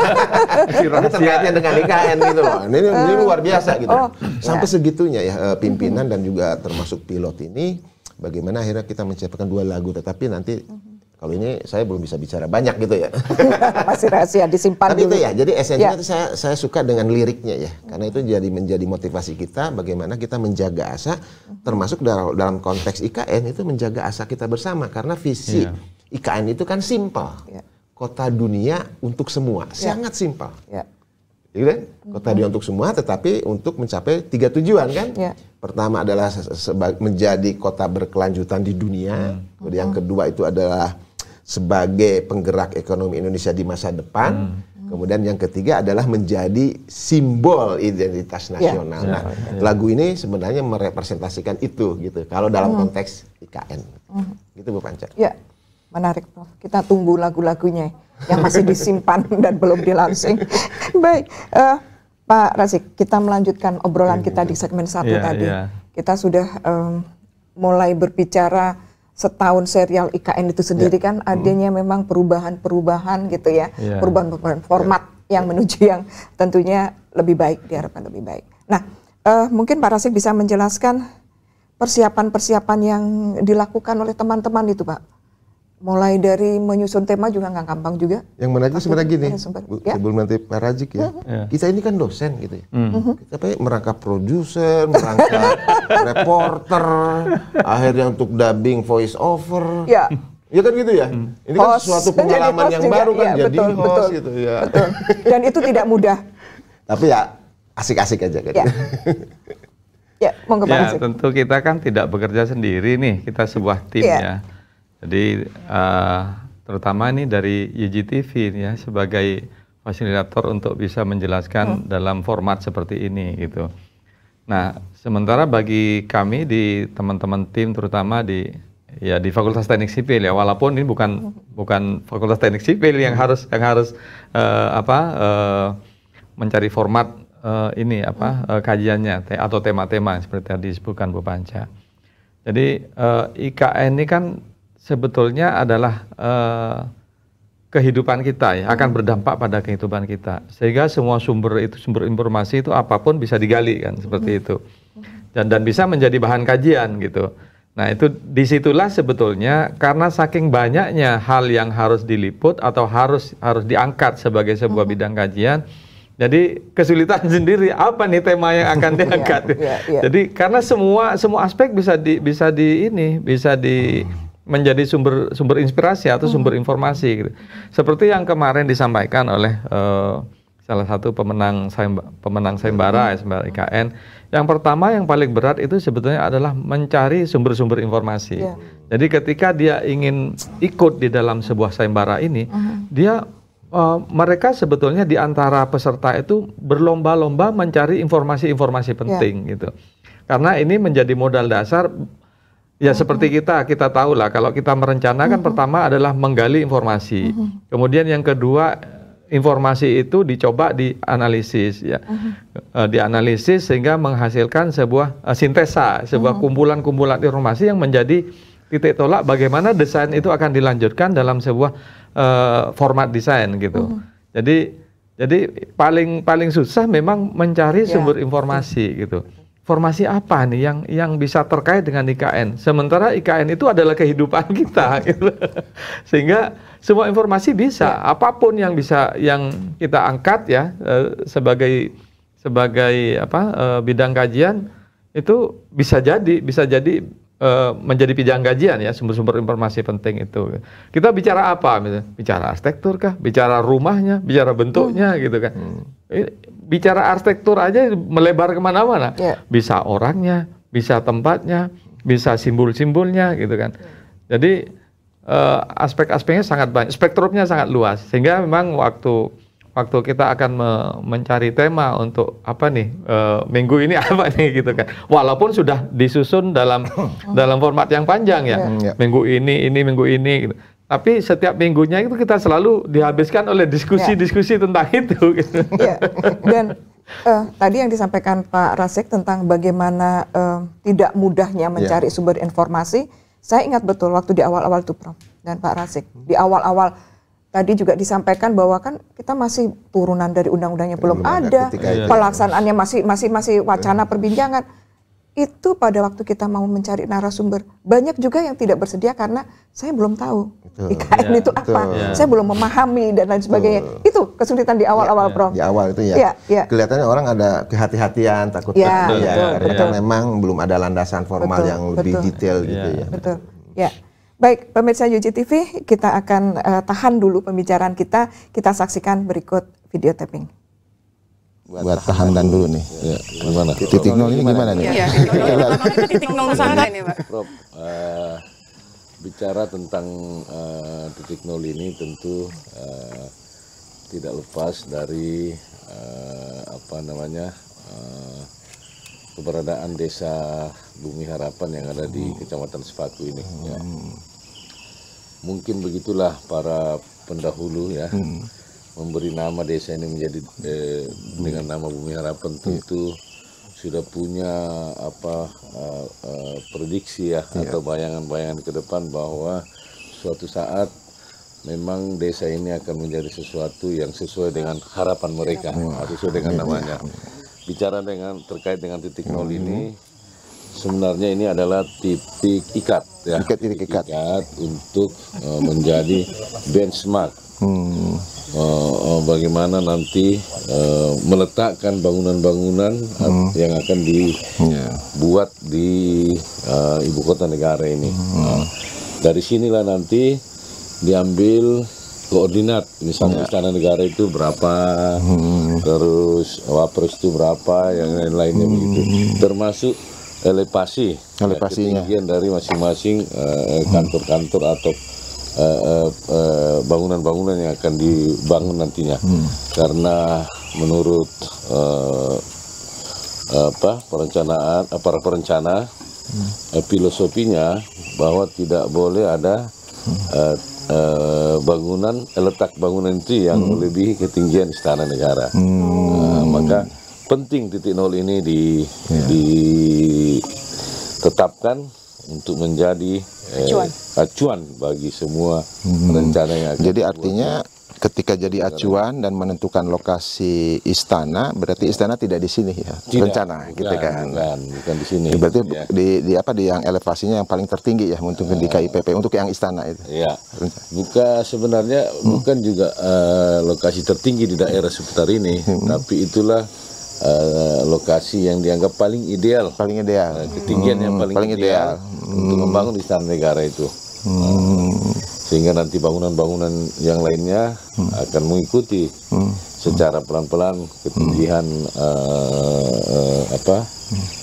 B: terkaitnya dengan IKN gitu loh. Ini, ini oh. luar biasa gitu. Oh, Sampai yeah. segitunya ya eh, pimpinan mm-hmm. dan juga termasuk pilot ini bagaimana akhirnya kita menciptakan dua lagu tetapi nanti mm-hmm. Kalau ini saya belum bisa bicara banyak gitu ya.
A: Masih rahasia disimpan Tapi dulu. itu ya,
B: jadi esensinya ya. itu saya saya suka dengan liriknya ya. Karena itu jadi menjadi motivasi kita bagaimana kita menjaga asa termasuk dalam konteks IKN itu menjaga asa kita bersama karena visi ya. IKN itu kan simpel. Ya. Kota dunia untuk semua, ya. sangat simpel. Ya. Gitu kan? Kota mhm. dunia untuk semua tetapi untuk mencapai tiga tujuan kan? Ya. Pertama adalah menjadi kota berkelanjutan di dunia. Hmm. Mhm. Yang kedua itu adalah sebagai penggerak ekonomi Indonesia di masa depan. Hmm. Kemudian yang ketiga adalah menjadi simbol identitas ya. nasional. Ya. Nah, ya. lagu ini sebenarnya merepresentasikan itu gitu. Kalau dalam hmm. konteks IKN,
E: hmm.
B: gitu Bu Panca.
A: Ya, menarik Prof. Kita tunggu lagu-lagunya
B: yang masih disimpan
A: dan belum dilansing. Baik, uh, Pak Razik, kita melanjutkan obrolan ya, kita di gitu. segmen satu ya, tadi. Ya. Kita sudah um, mulai berbicara setahun serial IKN itu sendiri yeah. kan hmm. adanya mm. memang perubahan-perubahan gitu ya, ya. perubahan perubahan-perubahan format yeah. yang menuju yang tentunya lebih baik diharapkan lebih baik. Nah, uh, mungkin Pak Rasik bisa menjelaskan persiapan-persiapan yang dilakukan oleh teman-teman itu, Pak mulai dari menyusun tema juga nggak gampang juga. Yang
B: menarik itu sebenarnya gini, ya? sebelum nanti Pak Rajik ya. Mm-hmm. ya, kita ini kan dosen gitu ya. Mm. Kita ya, merangkap produser, merangkap reporter, akhirnya untuk dubbing voice over. Ya. Ya kan gitu ya. Hmm. Ini kan host, kan suatu pengalaman yang juga, baru kan ya, jadi betul, host betul, gitu ya. Betul.
A: Dan itu tidak mudah.
B: Tapi ya asik-asik aja gitu. Ya.
A: ya, monggo Ya,
C: tentu kita kan tidak bekerja sendiri nih, kita sebuah tim ya. ya. Jadi uh, terutama ini dari YGTV ya sebagai fasilitator untuk bisa menjelaskan hmm. dalam format seperti ini gitu. Nah, sementara bagi kami di teman-teman tim terutama di ya di Fakultas Teknik Sipil ya walaupun ini bukan hmm. bukan Fakultas Teknik Sipil yang hmm. harus yang harus uh, apa uh, mencari format uh, ini apa uh, kajiannya te atau tema-tema seperti tadi disebutkan Bu Panca. Jadi uh, IKN ini kan sebetulnya adalah eh, kehidupan kita ya akan hmm. berdampak pada kehidupan kita sehingga semua sumber itu sumber informasi itu apapun bisa digali kan seperti hmm. itu dan dan bisa menjadi bahan kajian gitu nah itu disitulah sebetulnya karena saking banyaknya hal yang harus diliput atau harus harus diangkat sebagai sebuah hmm. bidang kajian jadi kesulitan sendiri apa nih tema yang akan iya, diangkat. yeah, yeah, yeah. Jadi karena semua semua aspek bisa di bisa di ini bisa di hmm menjadi sumber sumber inspirasi atau hmm. sumber informasi gitu. Seperti yang kemarin disampaikan oleh uh, salah satu pemenang pemenang sayembara hmm. sayembara IKN. Yang pertama yang paling berat itu sebetulnya adalah mencari sumber-sumber informasi. Yeah. Jadi ketika dia ingin ikut di dalam sebuah sembara ini, uh dia uh, mereka sebetulnya di antara peserta itu berlomba-lomba mencari informasi-informasi ya. penting yeah. gitu. Karena ini menjadi modal dasar Ya seperti mm-hmm. kita, kita tahu lah kalau kita merencanakan mm-hmm. pertama adalah menggali informasi. Mm-hmm. Kemudian yang kedua informasi itu dicoba dianalisis ya. Mm-hmm. Uh, dianalisis sehingga menghasilkan sebuah uh, sintesa, sebuah mm-hmm. kumpulan-kumpulan informasi yang menjadi titik tolak bagaimana desain itu akan dilanjutkan dalam sebuah uh, format desain gitu. Mm-hmm. Jadi jadi paling paling susah memang mencari yeah. sumber informasi gitu formasi apa nih yang yang bisa terkait dengan IKN. Sementara IKN itu adalah kehidupan kita, gitu. sehingga semua informasi bisa ya. apapun yang bisa yang kita angkat ya eh, sebagai sebagai apa eh, bidang kajian itu bisa jadi bisa jadi eh, menjadi pijang kajian ya sumber-sumber informasi penting itu. Kita bicara apa misalnya? Bicara arsitektur kah? Bicara rumahnya, bicara bentuknya hmm. gitu kan. Hmm bicara arsitektur aja melebar kemana-mana. Yeah. Bisa orangnya, bisa tempatnya, bisa simbol-simbolnya gitu kan. Jadi uh, aspek-aspeknya sangat banyak, spektrumnya sangat luas. Sehingga memang waktu waktu kita akan me mencari tema untuk apa nih uh, minggu ini apa nih gitu kan. Walaupun sudah disusun dalam dalam format yang panjang ya. Yeah. Hmm, ya. Minggu ini ini minggu ini gitu. Tapi setiap minggunya itu kita selalu dihabiskan oleh diskusi-diskusi ya. tentang itu. Gitu. Ya.
A: Dan uh, tadi yang disampaikan Pak Rasek tentang bagaimana uh, tidak mudahnya ya. mencari ya. sumber informasi, saya ingat betul waktu di awal-awal itu Prof dan Pak Rasek. Hmm. Di awal-awal tadi juga disampaikan bahwa kan kita masih turunan dari undang-undangnya belum, belum ada, ada pelaksanaannya masih masih masih wacana ya. perbincangan itu pada waktu kita mau mencari narasumber banyak juga yang tidak bersedia karena saya belum tahu betul. IKN ya, itu betul. apa, ya. saya belum memahami dan lain sebagainya. Betul. Itu kesulitan di
B: awal-awal, ya, Prof. Di awal itu ya. ya, ya. Kelihatannya orang ada kehati-hatian, takut iya, ya, betul, ya karena betul. memang belum ada landasan formal betul, yang lebih betul. detail ya. gitu ya.
A: Betul. Ya. Baik, pemirsa UGTV, kita akan uh, tahan dulu pembicaraan kita. Kita saksikan berikut video
G: tapping
B: buat, buat tahan dan dulu nih. Ya, ya. Gimana? Titik nol ini gimana nih? Iya, titik nol sana ini, Pak.
G: Rob, uh, eh, bicara tentang uh, titik nol ini tentu uh, tidak lepas dari uh, apa namanya uh, keberadaan desa Bumi Harapan yang ada di hmm. Kecamatan Sepaku ini. Ya. Hmm. Ya. Mungkin begitulah para pendahulu ya. Hmm memberi nama desa ini menjadi eh, dengan nama Bumi Harapan iya. tentu sudah punya apa uh, uh, prediksi ya iya. atau bayangan-bayangan ke depan bahwa suatu saat memang desa ini akan menjadi sesuatu yang sesuai dengan harapan mereka, iya. atau sesuai dengan namanya. Bicara dengan terkait dengan titik nol mhm. ini, sebenarnya ini adalah titik ikat ya. Ikat titik ikat. ikat untuk uh, menjadi benchmark Hmm. Uh, bagaimana nanti uh, meletakkan bangunan-bangunan hmm. yang akan dibuat yeah. di uh, ibu kota negara ini. Hmm. Uh, dari sinilah nanti diambil koordinat misalnya hmm. istana negara itu berapa hmm. terus wapres itu berapa yang lain-lainnya hmm. begitu termasuk elevasi ya, elevasinya dari masing-masing -masing, uh, eh, kantor -kantor atau Eh, eh, eh, bangunan-bangunan uh, uh, yang akan dibangun nantinya hmm. karena menurut uh, apa perencanaan uh, para perencana hmm. uh, filosofinya bahwa tidak boleh ada uh, uh, bangunan letak bangunan itu yang hmm. lebih ketinggian istana negara hmm. uh, maka penting titik nol ini di yeah. ditetapkan untuk menjadi eh, acuan. bagi
B: semua hmm. rencana yang akan Jadi artinya ketika jadi acuan dan menentukan lokasi istana berarti ya. istana tidak di sini ya tidak, rencana bukan, gitu kan bukan, bukan di sini berarti ya. di, di apa di yang elevasinya yang paling tertinggi ya untuk uh, di ya. KIPP untuk yang istana itu
G: ya bukan sebenarnya hmm. bukan juga uh, lokasi tertinggi di daerah seputar ini hmm. tapi itulah uh, lokasi yang dianggap paling ideal paling ideal uh, ketinggian hmm, yang paling, paling ideal, ideal untuk hmm. membangun istana negara itu hmm. sehingga nanti bangunan-bangunan yang lainnya hmm. akan mengikuti hmm. secara pelan-pelan ketinggian eh, eh, hmm. uh, apa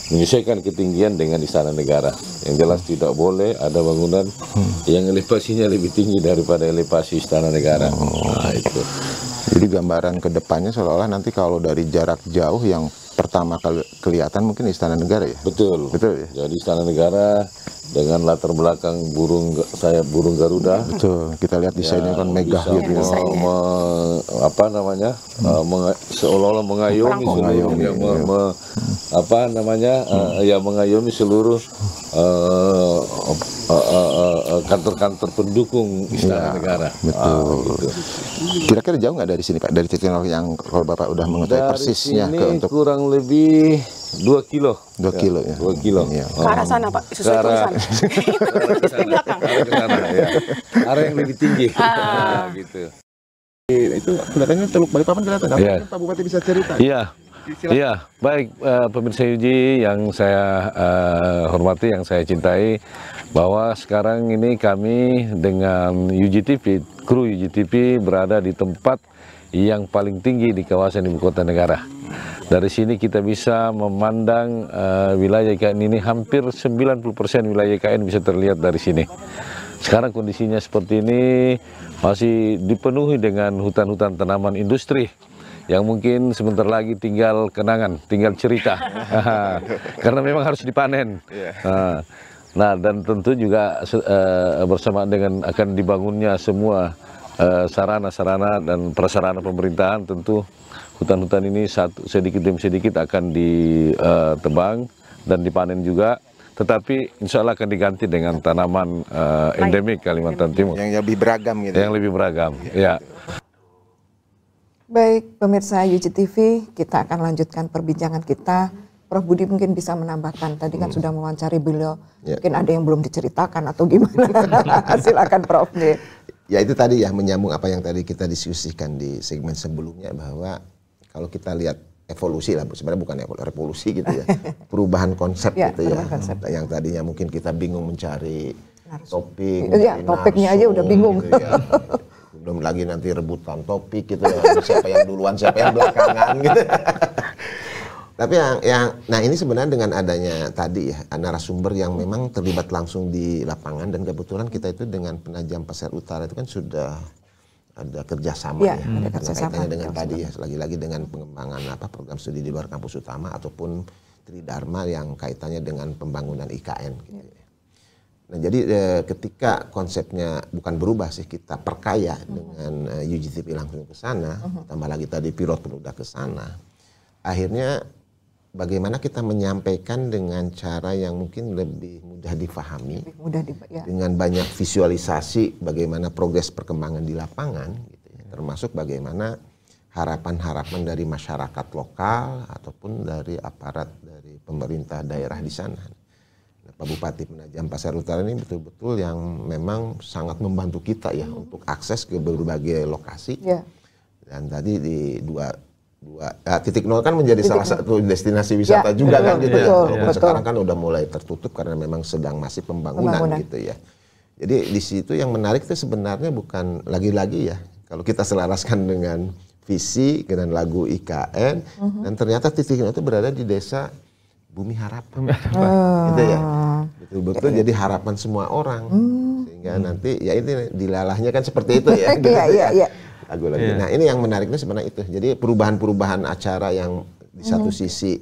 G: menyesuaikan ketinggian dengan istana negara yang jelas tidak boleh ada bangunan hmm. yang elevasinya lebih tinggi daripada elevasi istana negara Oh. nah, itu jadi gambaran kedepannya
B: seolah-olah nanti kalau dari jarak jauh yang pertama kali kelihatan mungkin Istana Negara ya.
G: Betul. Betul ya. Jadi Istana Negara dengan latar belakang burung saya burung Garuda. Betul. Kita lihat desainnya ya, kan megah gitu. Ya, me, apa namanya? Hmm. Uh, meng, seolah-olah mengayomi seluruh mengayomi, ya, me, me, apa namanya? Uh, ya mengayomi seluruh uh, kantor-kantor pendukung istana ya, negara. Betul. Ah, gitu. Kira-kira jauh nggak dari sini Pak? Dari titik yang
B: kalau Bapak udah mengetahui dari persisnya ke untuk
G: kurang lebih Dua kilo. Dua ya, kilo ya. Dua kilo. Ya. Ke arah sana Pak, sesuai arah, sana Ke belakang. Ke arah, ya. Arah yang lebih tinggi. Ah. ah gitu. Itu kelihatannya Teluk Balikpapan kelihatan. Iya. Apa yang Pak
B: Bupati bisa cerita? Iya. Iya,
G: baik uh, pemirsa Yuji yang saya uh, hormati, yang saya cintai, bahwa sekarang ini kami dengan UGTV, kru UGTV berada di tempat yang paling tinggi di kawasan ibu kota negara. Dari sini kita bisa memandang uh, wilayah IKN ini hampir 90% wilayah IKN bisa terlihat dari sini. Sekarang kondisinya seperti ini masih dipenuhi dengan hutan-hutan tanaman industri yang mungkin sebentar lagi tinggal kenangan, tinggal cerita. Karena memang harus dipanen. Iya. Ah. Nah, dan tentu juga uh, bersamaan dengan akan dibangunnya semua Eh, sarana-sarana dan prasarana pemerintahan tentu hutan-hutan ini satu, sedikit demi sedikit akan ditebang eh, dan dipanen juga tetapi insya Allah akan diganti dengan tanaman uh, endemik Kalimantan Timur yang lebih beragam gitu ya? yang lebih beragam ya, ya.
B: baik
A: pemirsa UGTV kita akan lanjutkan perbincangan kita Prof Budi mungkin bisa menambahkan. Tadi kan hmm. sudah mewawancari beliau, ya. mungkin ada yang belum diceritakan atau gimana.
B: Silakan Prof. Nih. Ya itu tadi ya menyambung apa yang tadi kita diskusikan di segmen sebelumnya bahwa kalau kita lihat evolusi lah sebenarnya bukan evolusi, revolusi gitu ya perubahan konsep ya, gitu ya konsep. yang tadinya mungkin kita bingung mencari topik ya, topiknya aja udah gitu bingung gitu ya. belum lagi nanti rebutan topik gitu ya siapa yang duluan siapa yang belakangan gitu Tapi yang, yang nah ini sebenarnya dengan adanya tadi ya narasumber yang memang terlibat langsung di lapangan dan kebetulan kita itu dengan penajam pasar utara itu kan sudah ada kerjasama ya, ya. ada kerjasama kaitannya dengan tadi ya lagi-lagi dengan pengembangan apa program studi di luar kampus utama ataupun tridharma yang kaitannya dengan pembangunan IKN. Gitu. Iya. Ya. Nah jadi e, ketika konsepnya bukan berubah sih kita perkaya uh mhm. -huh. dengan e, eh, UGTP langsung ke sana, uh mhm. -huh. tambah lagi tadi pilot pun ke sana, akhirnya bagaimana kita menyampaikan dengan cara yang mungkin lebih mudah difahami, lebih
A: mudah di, ya.
B: dengan banyak visualisasi bagaimana progres perkembangan di lapangan, gitu ya. termasuk bagaimana harapan-harapan dari masyarakat lokal ataupun dari aparat dari pemerintah daerah di sana. Nah, Pak Bupati Penajam Pasar Utara ini betul-betul yang memang sangat membantu kita ya hmm. untuk akses ke berbagai lokasi. Yeah. Dan tadi di dua Ya, titik nol kan menjadi titik salah nol. satu destinasi wisata ya, juga kan betul, kan gitu ya. Betul, ya. Betul. Sekarang kan udah mulai tertutup karena memang sedang masih pembangunan, pembangunan. gitu ya. Jadi di situ yang menarik itu sebenarnya bukan lagi-lagi ya. Kalau kita selaraskan dengan visi dengan lagu IKN uh mhm. -huh. dan ternyata titik nol itu berada di desa Bumi Harapan. Gitu ya. Betul-betul ah. jadi harapan semua orang. Hmm. Sehingga hmm. nanti ya ini dilalahnya kan seperti itu ya. Iya, iya, iya. ya lagu lagi Yeah. Nah ini yang menariknya sebenarnya itu. Jadi perubahan-perubahan acara yang di satu mm -hmm. sisi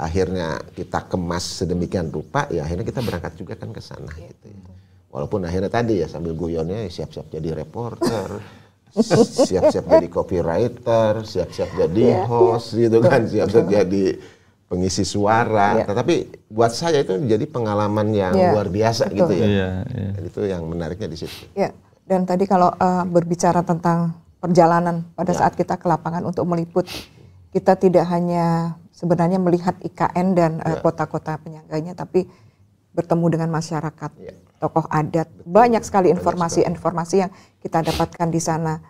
B: akhirnya kita kemas sedemikian rupa, ya akhirnya kita berangkat juga kan ke sana iya, gitu. Ya. Walaupun akhirnya tadi ya sambil guyonnya ya siap-siap jadi reporter, siap-siap jadi copywriter, siap-siap jadi yeah. host gitu kan, siap-siap jadi pengisi suara. Ya. Tetapi buat saya itu menjadi pengalaman yang ya. luar biasa gitu Betul. gitu ya. ya, ya. itu yang menariknya di situ.
E: Ya.
A: Dan tadi kalau uh, berbicara tentang perjalanan pada ya. saat kita ke lapangan untuk meliput. Kita tidak hanya sebenarnya melihat IKN dan eh, ya. kota-kota ya. uh, penyangganya, tapi bertemu dengan masyarakat, ya. tokoh adat, banyak sekali informasi-informasi yang kita dapatkan di sana.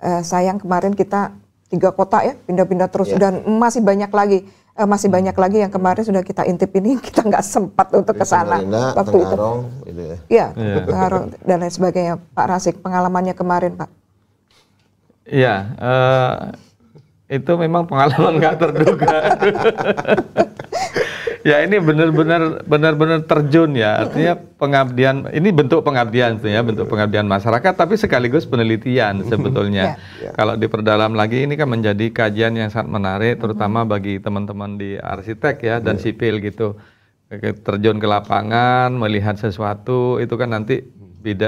A: Uh, sayang kemarin kita tiga kota ya pindah-pindah terus ya. dan masih banyak lagi uh, masih hmm. banyak lagi yang kemarin sudah kita intip ini kita nggak sempat untuk ke sana waktu
E: Tengarong,
C: itu. Gitu ya. ya.
A: dan lain sebagainya. Pak Rasik pengalamannya kemarin Pak
C: Iya, uh, itu memang pengalaman nggak terduga. ya ini benar-benar benar-benar terjun ya. Artinya pengabdian ini bentuk pengabdian tuh ya, bentuk pengabdian masyarakat tapi sekaligus penelitian mhm. sebetulnya. Yeah. Yeah. Kalau diperdalam lagi ini kan menjadi kajian yang sangat menarik terutama mhm. bagi teman-teman di arsitek ya dan ya. sipil gitu. Terjun ke lapangan, melihat sesuatu itu kan nanti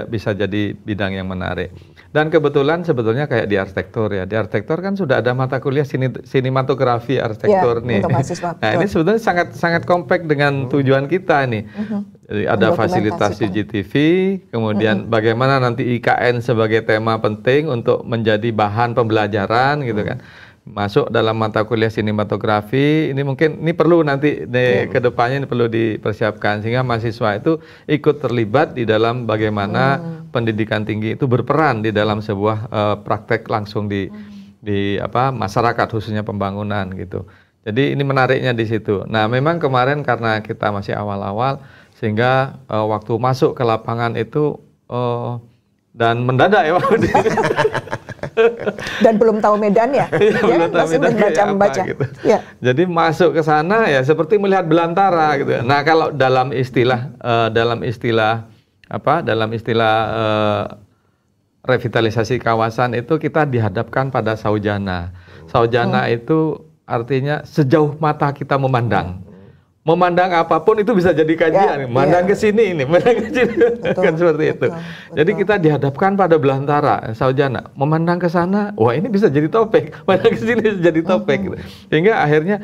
C: bisa jadi bidang yang menarik. Dan kebetulan sebetulnya kayak di arsitektur ya, di arsitektur kan sudah ada mata kuliah sin sinematografi arsitektur ya, nih. nah ini sebetulnya sangat sangat kompak dengan oh. tujuan kita nih. Mm-hmm. Jadi ada fasilitas CGTV, kemudian -huh. Mm-hmm. bagaimana nanti IKN sebagai tema penting untuk menjadi bahan pembelajaran gitu kan masuk dalam mata kuliah sinematografi ini mungkin ini perlu nanti di, hmm. kedepannya ini perlu dipersiapkan sehingga mahasiswa itu ikut terlibat di dalam bagaimana hmm. pendidikan tinggi itu berperan di dalam sebuah uh, praktek langsung di hmm. di apa masyarakat khususnya pembangunan gitu jadi ini menariknya di situ nah memang kemarin karena kita masih awal-awal sehingga uh, waktu masuk ke lapangan itu uh, dan mendadak ya waktu
A: Dan belum tahu Medan ya, iya, ya belum tahu masih membaca ya, membaca.
C: Gitu. Ya. Jadi masuk ke sana ya seperti melihat belantara gitu. Ya. Nah, kalau dalam istilah uh, dalam istilah apa? Dalam istilah uh, revitalisasi kawasan itu kita dihadapkan pada saujana. Saujana hmm. itu artinya sejauh mata kita memandang memandang apapun itu bisa jadi kajian. Ya, Mandang iya. ke sini ini, mandang ke sini. kan seperti betul, itu. Betul. Jadi kita dihadapkan pada belantara saujana. Memandang ke sana, wah ini bisa jadi topik. Mandang ke sini bisa jadi topik. Uh gitu. -huh. Sehingga akhirnya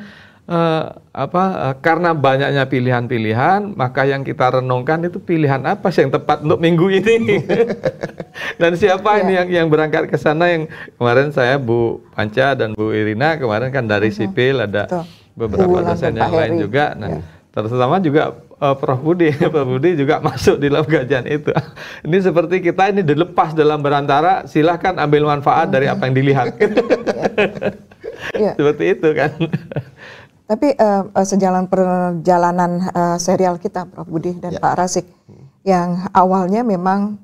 C: uh, apa uh, karena banyaknya pilihan-pilihan, maka yang kita renungkan itu pilihan apa sih yang tepat untuk minggu ini. dan siapa ya. ini iya. yang yang berangkat ke sana yang kemarin saya Bu Panca dan Bu Irina kemarin kan dari uh iya. -huh. sipil ada Betul beberapa Ulang dosen yang lain juga. Nah, ya. terutama juga uh, Prof Budi, Prof Budi juga masuk di dalam kajian itu. ini seperti kita ini dilepas dalam berantara, silahkan ambil manfaat dari apa yang dilihat. Ya. ya. Seperti itu kan.
A: Tapi uh, sejalan perjalanan uh, serial kita, Prof Budi dan ya. Pak Rasik, yang awalnya memang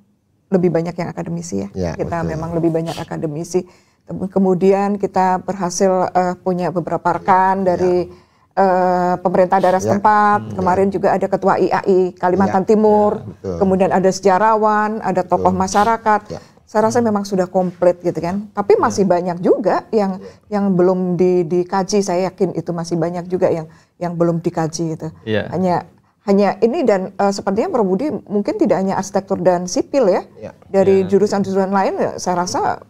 A: lebih banyak yang akademisi ya. ya kita betul. memang lebih banyak akademisi Kemudian kita berhasil uh, punya beberapa rekan ya. dari ya. Uh, pemerintah daerah ya. setempat. Ya. Kemarin ya. juga ada ketua IAI Kalimantan ya. ya Timur. Ya, Kemudian ada sejarawan, ada tokoh betul. masyarakat. Ya. Saya rasa memang sudah komplit gitu kan. Tapi masih ya. banyak juga yang yang belum di, dikaji. Saya yakin itu masih banyak juga yang yang belum dikaji itu. Ya. Hanya hanya ini dan uh, sepertinya Prof mungkin tidak hanya arsitektur dan sipil ya. ya. Dari jurusan-jurusan lain saya rasa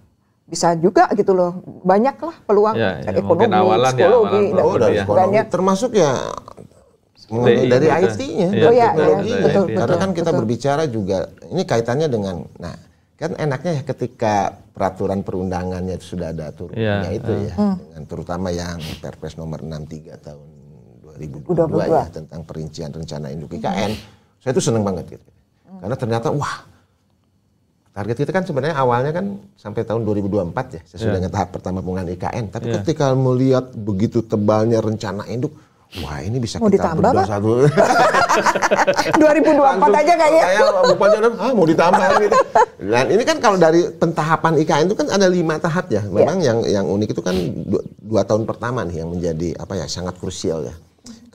A: bisa juga gitu loh banyaklah peluang ya,
E: ya, ekonomi awalan ya, psikologi ya, awalan oh, dari, ekonomi, banyak
B: termasuk ya dari, dari IT-nya ya, oh, ya, teknologi ya, betul, iya, iya. betul, karena kan kita betul. berbicara juga ini kaitannya dengan nah kan enaknya ya ketika peraturan perundangannya sudah ada turunnya ya, itu ya, ya hmm. dengan terutama yang Perpres nomor 63 tahun 2022 ya tentang perincian rencana induk IKN hmm. saya itu seneng banget gitu hmm. karena ternyata wah Target kita kan sebenarnya awalnya kan sampai tahun 2024 ya, sesuai yeah. dengan tahap pertama penggunaan IKN. Tapi yeah. ketika melihat begitu tebalnya rencana induk, Wah ini bisa mau kita ditambah satu. 2024 aja kayaknya. Saya bupati ah mau ditambah gitu. Dan nah, ini kan kalau dari pentahapan IKN itu kan ada lima tahap ya. Iya. Memang yeah. yang yang unik itu kan dua, dua tahun pertama nih yang menjadi apa ya sangat krusial ya.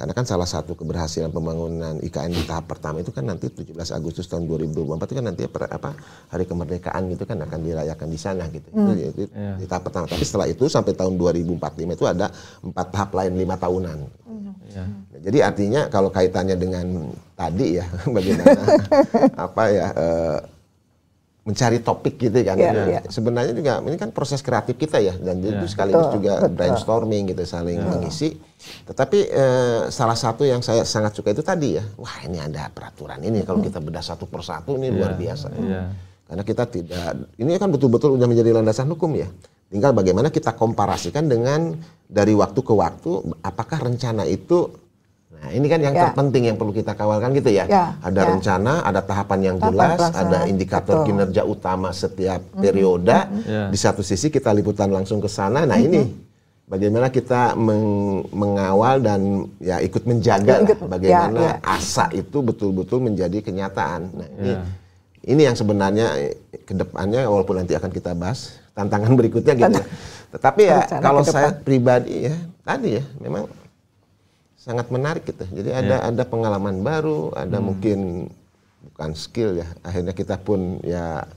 B: Karena kan salah satu keberhasilan pembangunan IKN di tahap pertama itu kan nanti 17 Agustus tahun 2024 itu kan nanti apa hari kemerdekaan gitu kan akan dirayakan di sana gitu. Hmm. Ya, itu, yeah. di tahap pertama. Tapi setelah itu sampai tahun 2045 itu ada empat tahap lain lima tahunan.
E: Yeah. Iya. Hmm.
B: jadi artinya kalau kaitannya dengan tadi ya bagaimana apa ya eh, mencari topik gitu kan. Yeah, iya, yeah. Sebenarnya juga ini kan proses kreatif kita ya dan yeah. itu sekaligus betul, juga betul. brainstorming gitu saling yeah. mengisi. Tetapi eh, salah satu yang saya sangat suka itu tadi ya. Wah, ini ada peraturan ini kalau kita bedah satu persatu ini yeah, luar biasa. Yeah. Karena kita tidak ini kan betul-betul sudah menjadi landasan hukum ya. Tinggal bagaimana kita komparasikan dengan dari waktu ke waktu apakah rencana itu Nah, ini kan yang ya. terpenting yang perlu kita kawalkan gitu ya. ya ada ya. rencana, ada tahapan yang jelas, pelaksana. ada indikator Betul. kinerja utama setiap mm -hmm. periode. Mm -hmm. yeah. Di satu sisi kita liputan langsung ke sana. Nah, mm -hmm. ini mm-hmm. bagaimana kita meng mengawal dan ya ikut menjaga ikut, ya, bagaimana ya, ya. asa itu betul-betul menjadi kenyataan. Nah, ini yeah. ini yang sebenarnya kedepannya walaupun nanti akan kita bahas tantangan berikutnya gitu. Tetapi ya kalau saya pribadi ya tadi ya memang sangat menarik gitu. Jadi ya. ada yeah. ada pengalaman baru, ada hmm. mungkin bukan skill ya. Akhirnya kita pun ya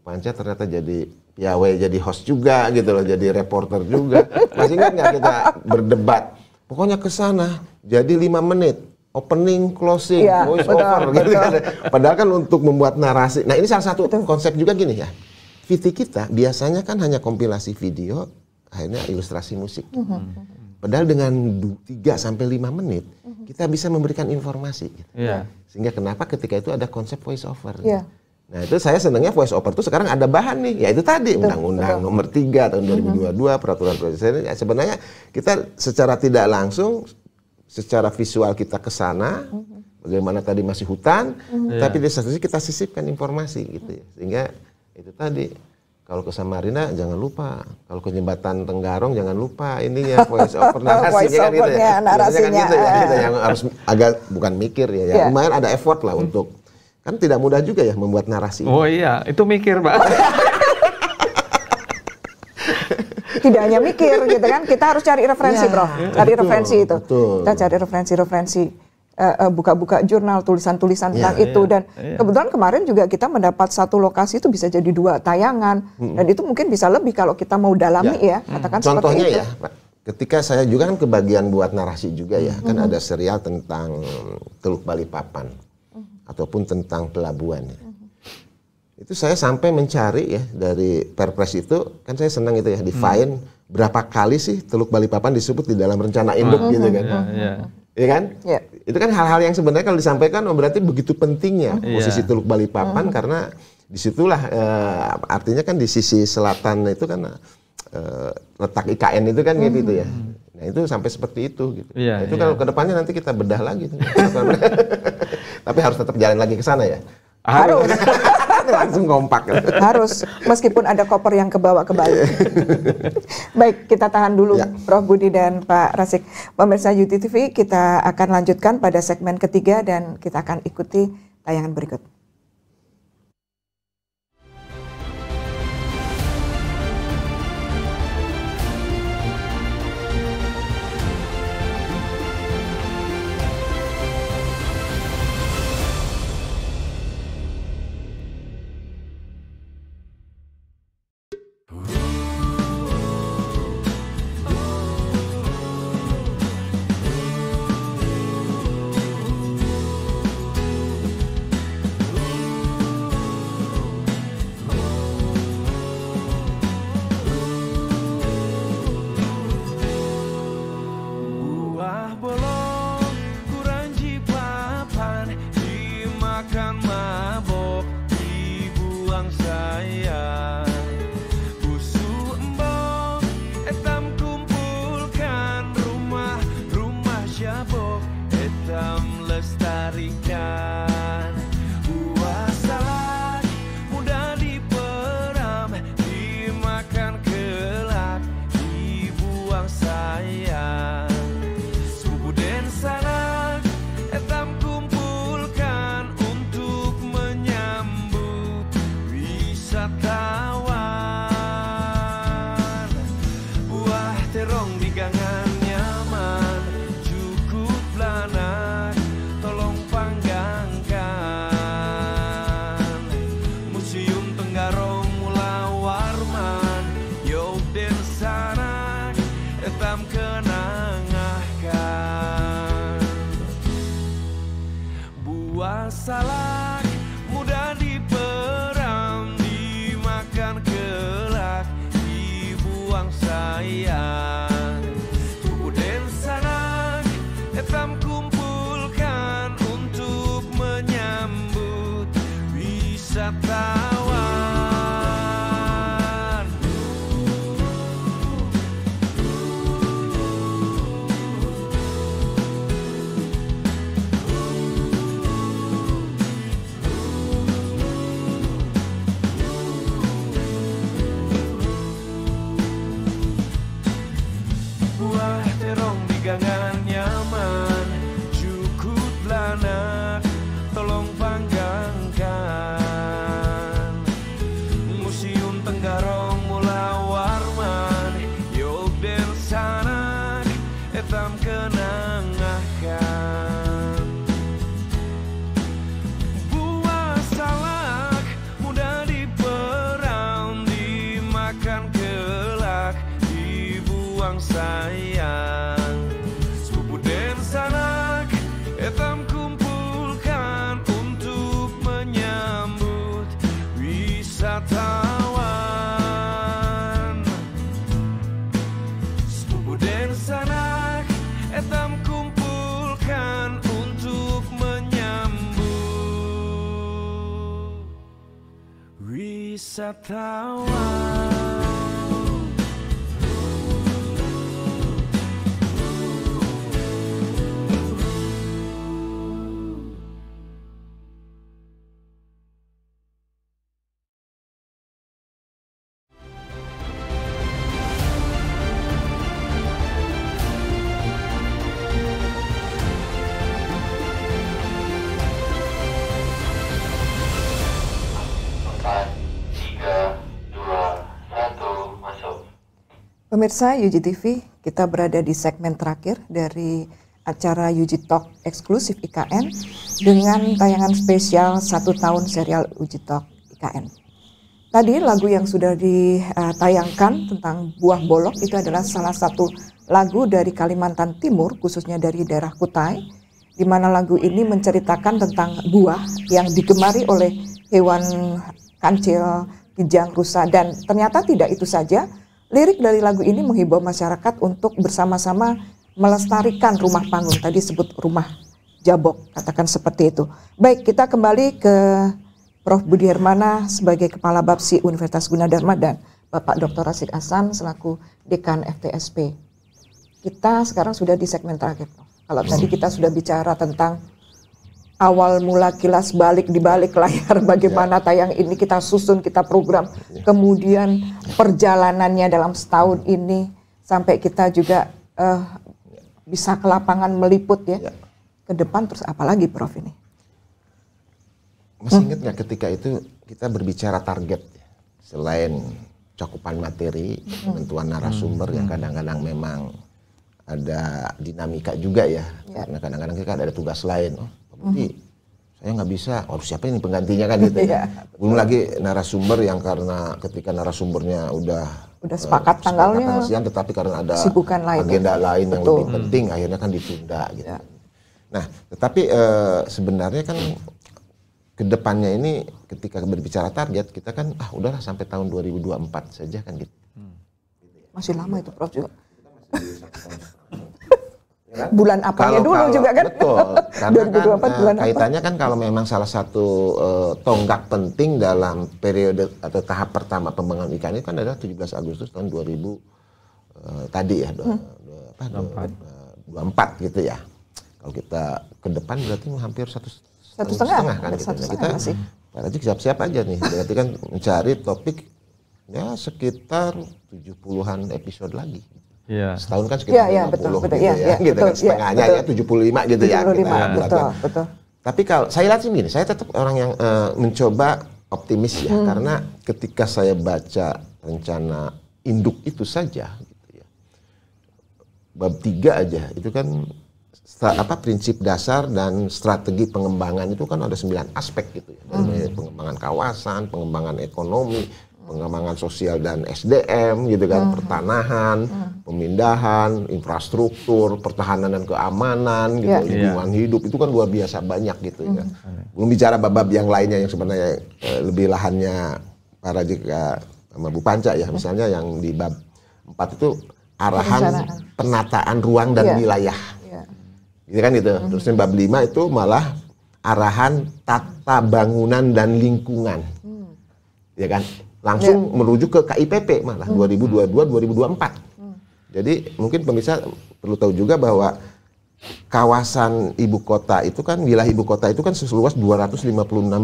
B: Panca ternyata jadi piawai jadi host juga gitu loh, jadi reporter juga. Masih ingat nggak kita berdebat? Pokoknya ke sana jadi lima menit opening, closing, yeah, voice betul, over gitu betul. gitu Padahal kan untuk membuat narasi. Nah, ini salah satu betul. konsep juga gini ya. VT kita biasanya kan hanya kompilasi video, akhirnya ilustrasi musik. Mm -hmm. Padahal dengan 3 sampai 5 menit mm-hmm. kita bisa memberikan informasi gitu. Yeah. Sehingga kenapa ketika itu ada konsep voice over. Yeah. Gitu. Nah, itu saya senangnya voice over itu sekarang ada bahan nih, yaitu tadi Undang-Undang Nomor 3 tahun 2022 mm-hmm. Peraturan Presiden. Ya, sebenarnya kita secara tidak langsung secara visual kita ke sana mm-hmm. bagaimana tadi masih hutan, mm-hmm. tapi iya. di satu sisi kita sisipkan informasi gitu ya. Sehingga itu tadi kalau ke Samarinda jangan lupa, kalau ke jembatan Tenggarong jangan lupa ininya voice over narasinya kan gitu ya. Narasinya kan gitu ya, kita gitu ya, yang harus agak bukan mikir ya, ya. Yeah. lumayan ada effort lah hmm. untuk kan tidak mudah juga ya membuat narasi.
C: Oh iya, itu mikir, Pak.
A: tidak hanya mikir gitu kan, kita harus cari referensi, Bro. Iya, cari referensi itu. Kita cari referensi-referensi. referensi referensi Eh, eh, buka-buka uh, jurnal tulisan-tulisan iya, tentang yeah, itu yeah, dan yeah. kebetulan kemarin juga kita mendapat satu lokasi itu bisa jadi dua tayangan mm-hmm. dan itu mungkin bisa lebih kalau kita mau dalami yeah. ya, ya katakan mm. contohnya itu. ya
B: Pak ketika saya juga kan kebagian buat narasi juga ya mm-hmm. kan ada serial tentang Teluk Balikpapan mm-hmm. ataupun tentang pelabuhan ya. mm-hmm. itu saya sampai mencari ya dari Perpres itu kan saya senang itu ya define mm. mm-hmm. berapa kali sih Teluk Bali Papan disebut di dalam rencana induk mm-hmm. gitu kan yeah, yeah ya ya kan? Yeah. Itu kan hal-hal yang sebenarnya kalau disampaikan oh, berarti begitu pentingnya hmm. posisi iya. Teluk Balikpapan mm. karena disitulah eh, artinya kan di sisi selatan itu kan eh, letak IKN itu kan mm. gitu, gitu ya. Hmm. Nah itu sampai seperti itu gitu. Yeah, nah, itu yeah. kalau kedepannya nanti kita bedah lagi. Tapi harus tetap jalan lagi ke sana ya. Harus. langsung kompak. Harus, meskipun ada koper yang kebawa kembali. Baik, kita
A: tahan dulu ya. Prof Budi dan Pak Rasik. Pemirsa UTV, kita akan lanjutkan pada segmen ketiga dan kita akan ikuti tayangan berikut.
H: sa tawa
A: Pemirsa UGTV, kita berada di segmen terakhir dari acara UG Talk eksklusif IKN dengan tayangan spesial satu tahun serial UG Talk IKN. Tadi lagu yang sudah ditayangkan tentang buah bolok itu adalah salah satu lagu dari Kalimantan Timur khususnya dari daerah Kutai di mana lagu ini menceritakan tentang buah yang digemari oleh hewan kancil, kijang, rusa dan ternyata tidak itu saja Lirik dari lagu ini menghibur masyarakat untuk bersama-sama melestarikan rumah panggung. Tadi sebut rumah jabok, katakan seperti itu. Baik, kita kembali ke Prof. Budi Hermana sebagai Kepala Bapsi Universitas Gunadarma dan Bapak Dr. Rasid Hasan selaku Dekan FTSP. Kita sekarang sudah di segmen terakhir. Kalau tadi kita sudah bicara tentang awal mula kilas balik di balik layar bagaimana ya. tayang ini kita susun kita program ya. kemudian perjalanannya dalam setahun ini sampai kita juga uh, bisa ke lapangan meliput ya ya ke depan terus apalagi Prof ini
B: masih hmm. ingat nggak ketika itu kita berbicara target selain cakupan materi hmm. narasumber hmm. yang hmm. kadang-kadang memang ada dinamika juga ya, ya. karena kadang-kadang kita ada tugas lain oh nanti mm mm-hmm. saya nggak bisa. Harus siapa ini penggantinya kan gitu. ya. Belum lagi narasumber yang karena ketika narasumbernya udah udah eh, sepakat uh, tanggalnya. Sepakat siang, tetapi karena ada Sibukan lain agenda itu. lain yang Betul. lebih penting, hmm. akhirnya kan ditunda gitu. Yeah. Nah, tetapi uh, sebenarnya kan kedepannya ini ketika berbicara target kita kan ah udahlah sampai tahun 2024 saja kan gitu. Hmm.
A: Masih lama itu Prof juga kan? Bulan apa ya dulu kalau, juga kan? Betul. Karena 2024 kan, bulan eh, apa?
B: Kaitannya kan kalau memang salah satu uh, tonggak penting dalam periode atau tahap pertama pembangunan ikan itu kan adalah 17 Agustus tahun 2000 uh, eh, tadi ya, hmm. apa, 24. empat gitu ya. Kalau kita ke depan berarti hampir satu, satu setengah, setengah kan gitu. Satu nah, setengah kita masih. siap-siap aja nih. Berarti kan mencari topik ya sekitar 70-an episode lagi Yeah. Setahun kan sekitar yeah, yeah, betul, betul, gitu betul, iya, ya, yeah, gitu betul, kan setengahnya yeah, ya 75 gitu 75, ya. Kita betul, betul. Tapi kalau saya lihat sih begini, saya tetap orang yang uh, mencoba optimis ya hmm. karena ketika saya baca rencana induk itu saja gitu ya. Bab tiga aja itu kan apa prinsip dasar dan strategi pengembangan itu kan ada sembilan aspek gitu ya. Dari hmm. pengembangan kawasan, pengembangan ekonomi, pengembangan sosial dan SDM gitu kan, hmm. pertanahan, hmm. pemindahan, infrastruktur, pertahanan dan keamanan gitu, yeah. lingkungan yeah. hidup itu kan luar biasa banyak gitu ya. hmm. ya. Belum bicara bab-bab yang lainnya yang sebenarnya eh, lebih lahannya para jika eh, sama Bu Panca ya misalnya yang di bab 4 itu arahan Bicara. penataan ruang dan yeah. wilayah. Yeah. Gitu kan gitu. Hmm. Terus bab 5 itu malah arahan tata bangunan dan lingkungan. Hmm. Ya kan? langsung ya. menuju ke KIPP malah hmm. 2022 2024. Hmm. Jadi mungkin pemirsa perlu tahu juga bahwa kawasan ibu kota itu kan wilayah ibu kota itu kan seluas 256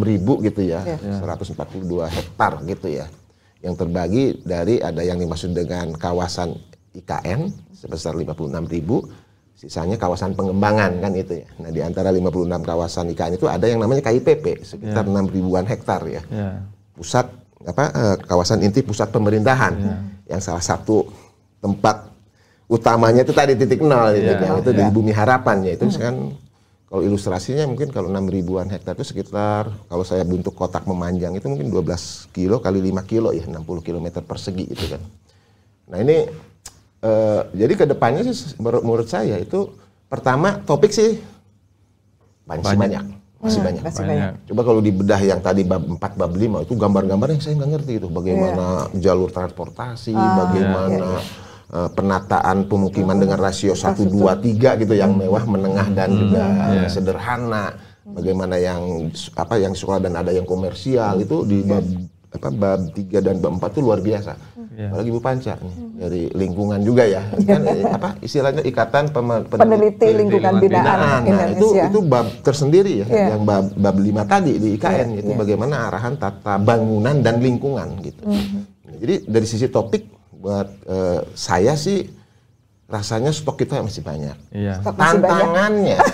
B: ribu gitu ya, ya. 142 ya. hektar gitu ya, yang terbagi dari ada yang dimaksud dengan kawasan IKN sebesar 56 ribu, sisanya kawasan pengembangan kan itu ya. Nah di antara 56 kawasan IKN itu ada yang namanya KIPP sekitar yeah. Ya. 6 ribuan hektar ya, yeah. pusat apa eh, kawasan inti pusat pemerintahan yeah. yang salah satu tempat utamanya itu tadi titik nol titik yeah. itu yeah. di iya. bumi harapan ya itu hmm. kan kalau ilustrasinya mungkin kalau enam ribuan hektar itu sekitar kalau saya bentuk kotak memanjang itu mungkin 12 kilo kali 5 kilo ya 60 km persegi itu kan. Nah ini eh, jadi kedepannya sih menurut saya itu pertama topik sih banyak. banyak. Hmm, masih banyak. Masih banyak. Coba kalau dibedah yang tadi bab 4, bab 5 itu gambar-gambar yang saya nggak ngerti itu bagaimana yeah. jalur transportasi, ah, bagaimana yeah. Iya, iya. uh, penataan pemukiman yeah. dengan rasio 1 2 3 gitu yang mewah, menengah dan hmm. juga iya. yeah. sederhana. Bagaimana yang apa yang sekolah dan ada yang komersial itu di bab apa bab 3 dan bab 4 itu luar biasa yeah. apalagi Bu Panca nih, dari lingkungan juga ya kan iya. eh, apa istilahnya ikatan peneliti, peneliti lingkungan binaan, binaan. Nah, itu itu bab tersendiri ya yeah. yang bab bab lima tadi di IKN yeah. itu yeah. bagaimana arahan tata bangunan dan lingkungan gitu mm -hmm. jadi dari sisi topik buat uh, saya sih rasanya stok kita masih banyak. Iya. Stok Tantangannya banyak.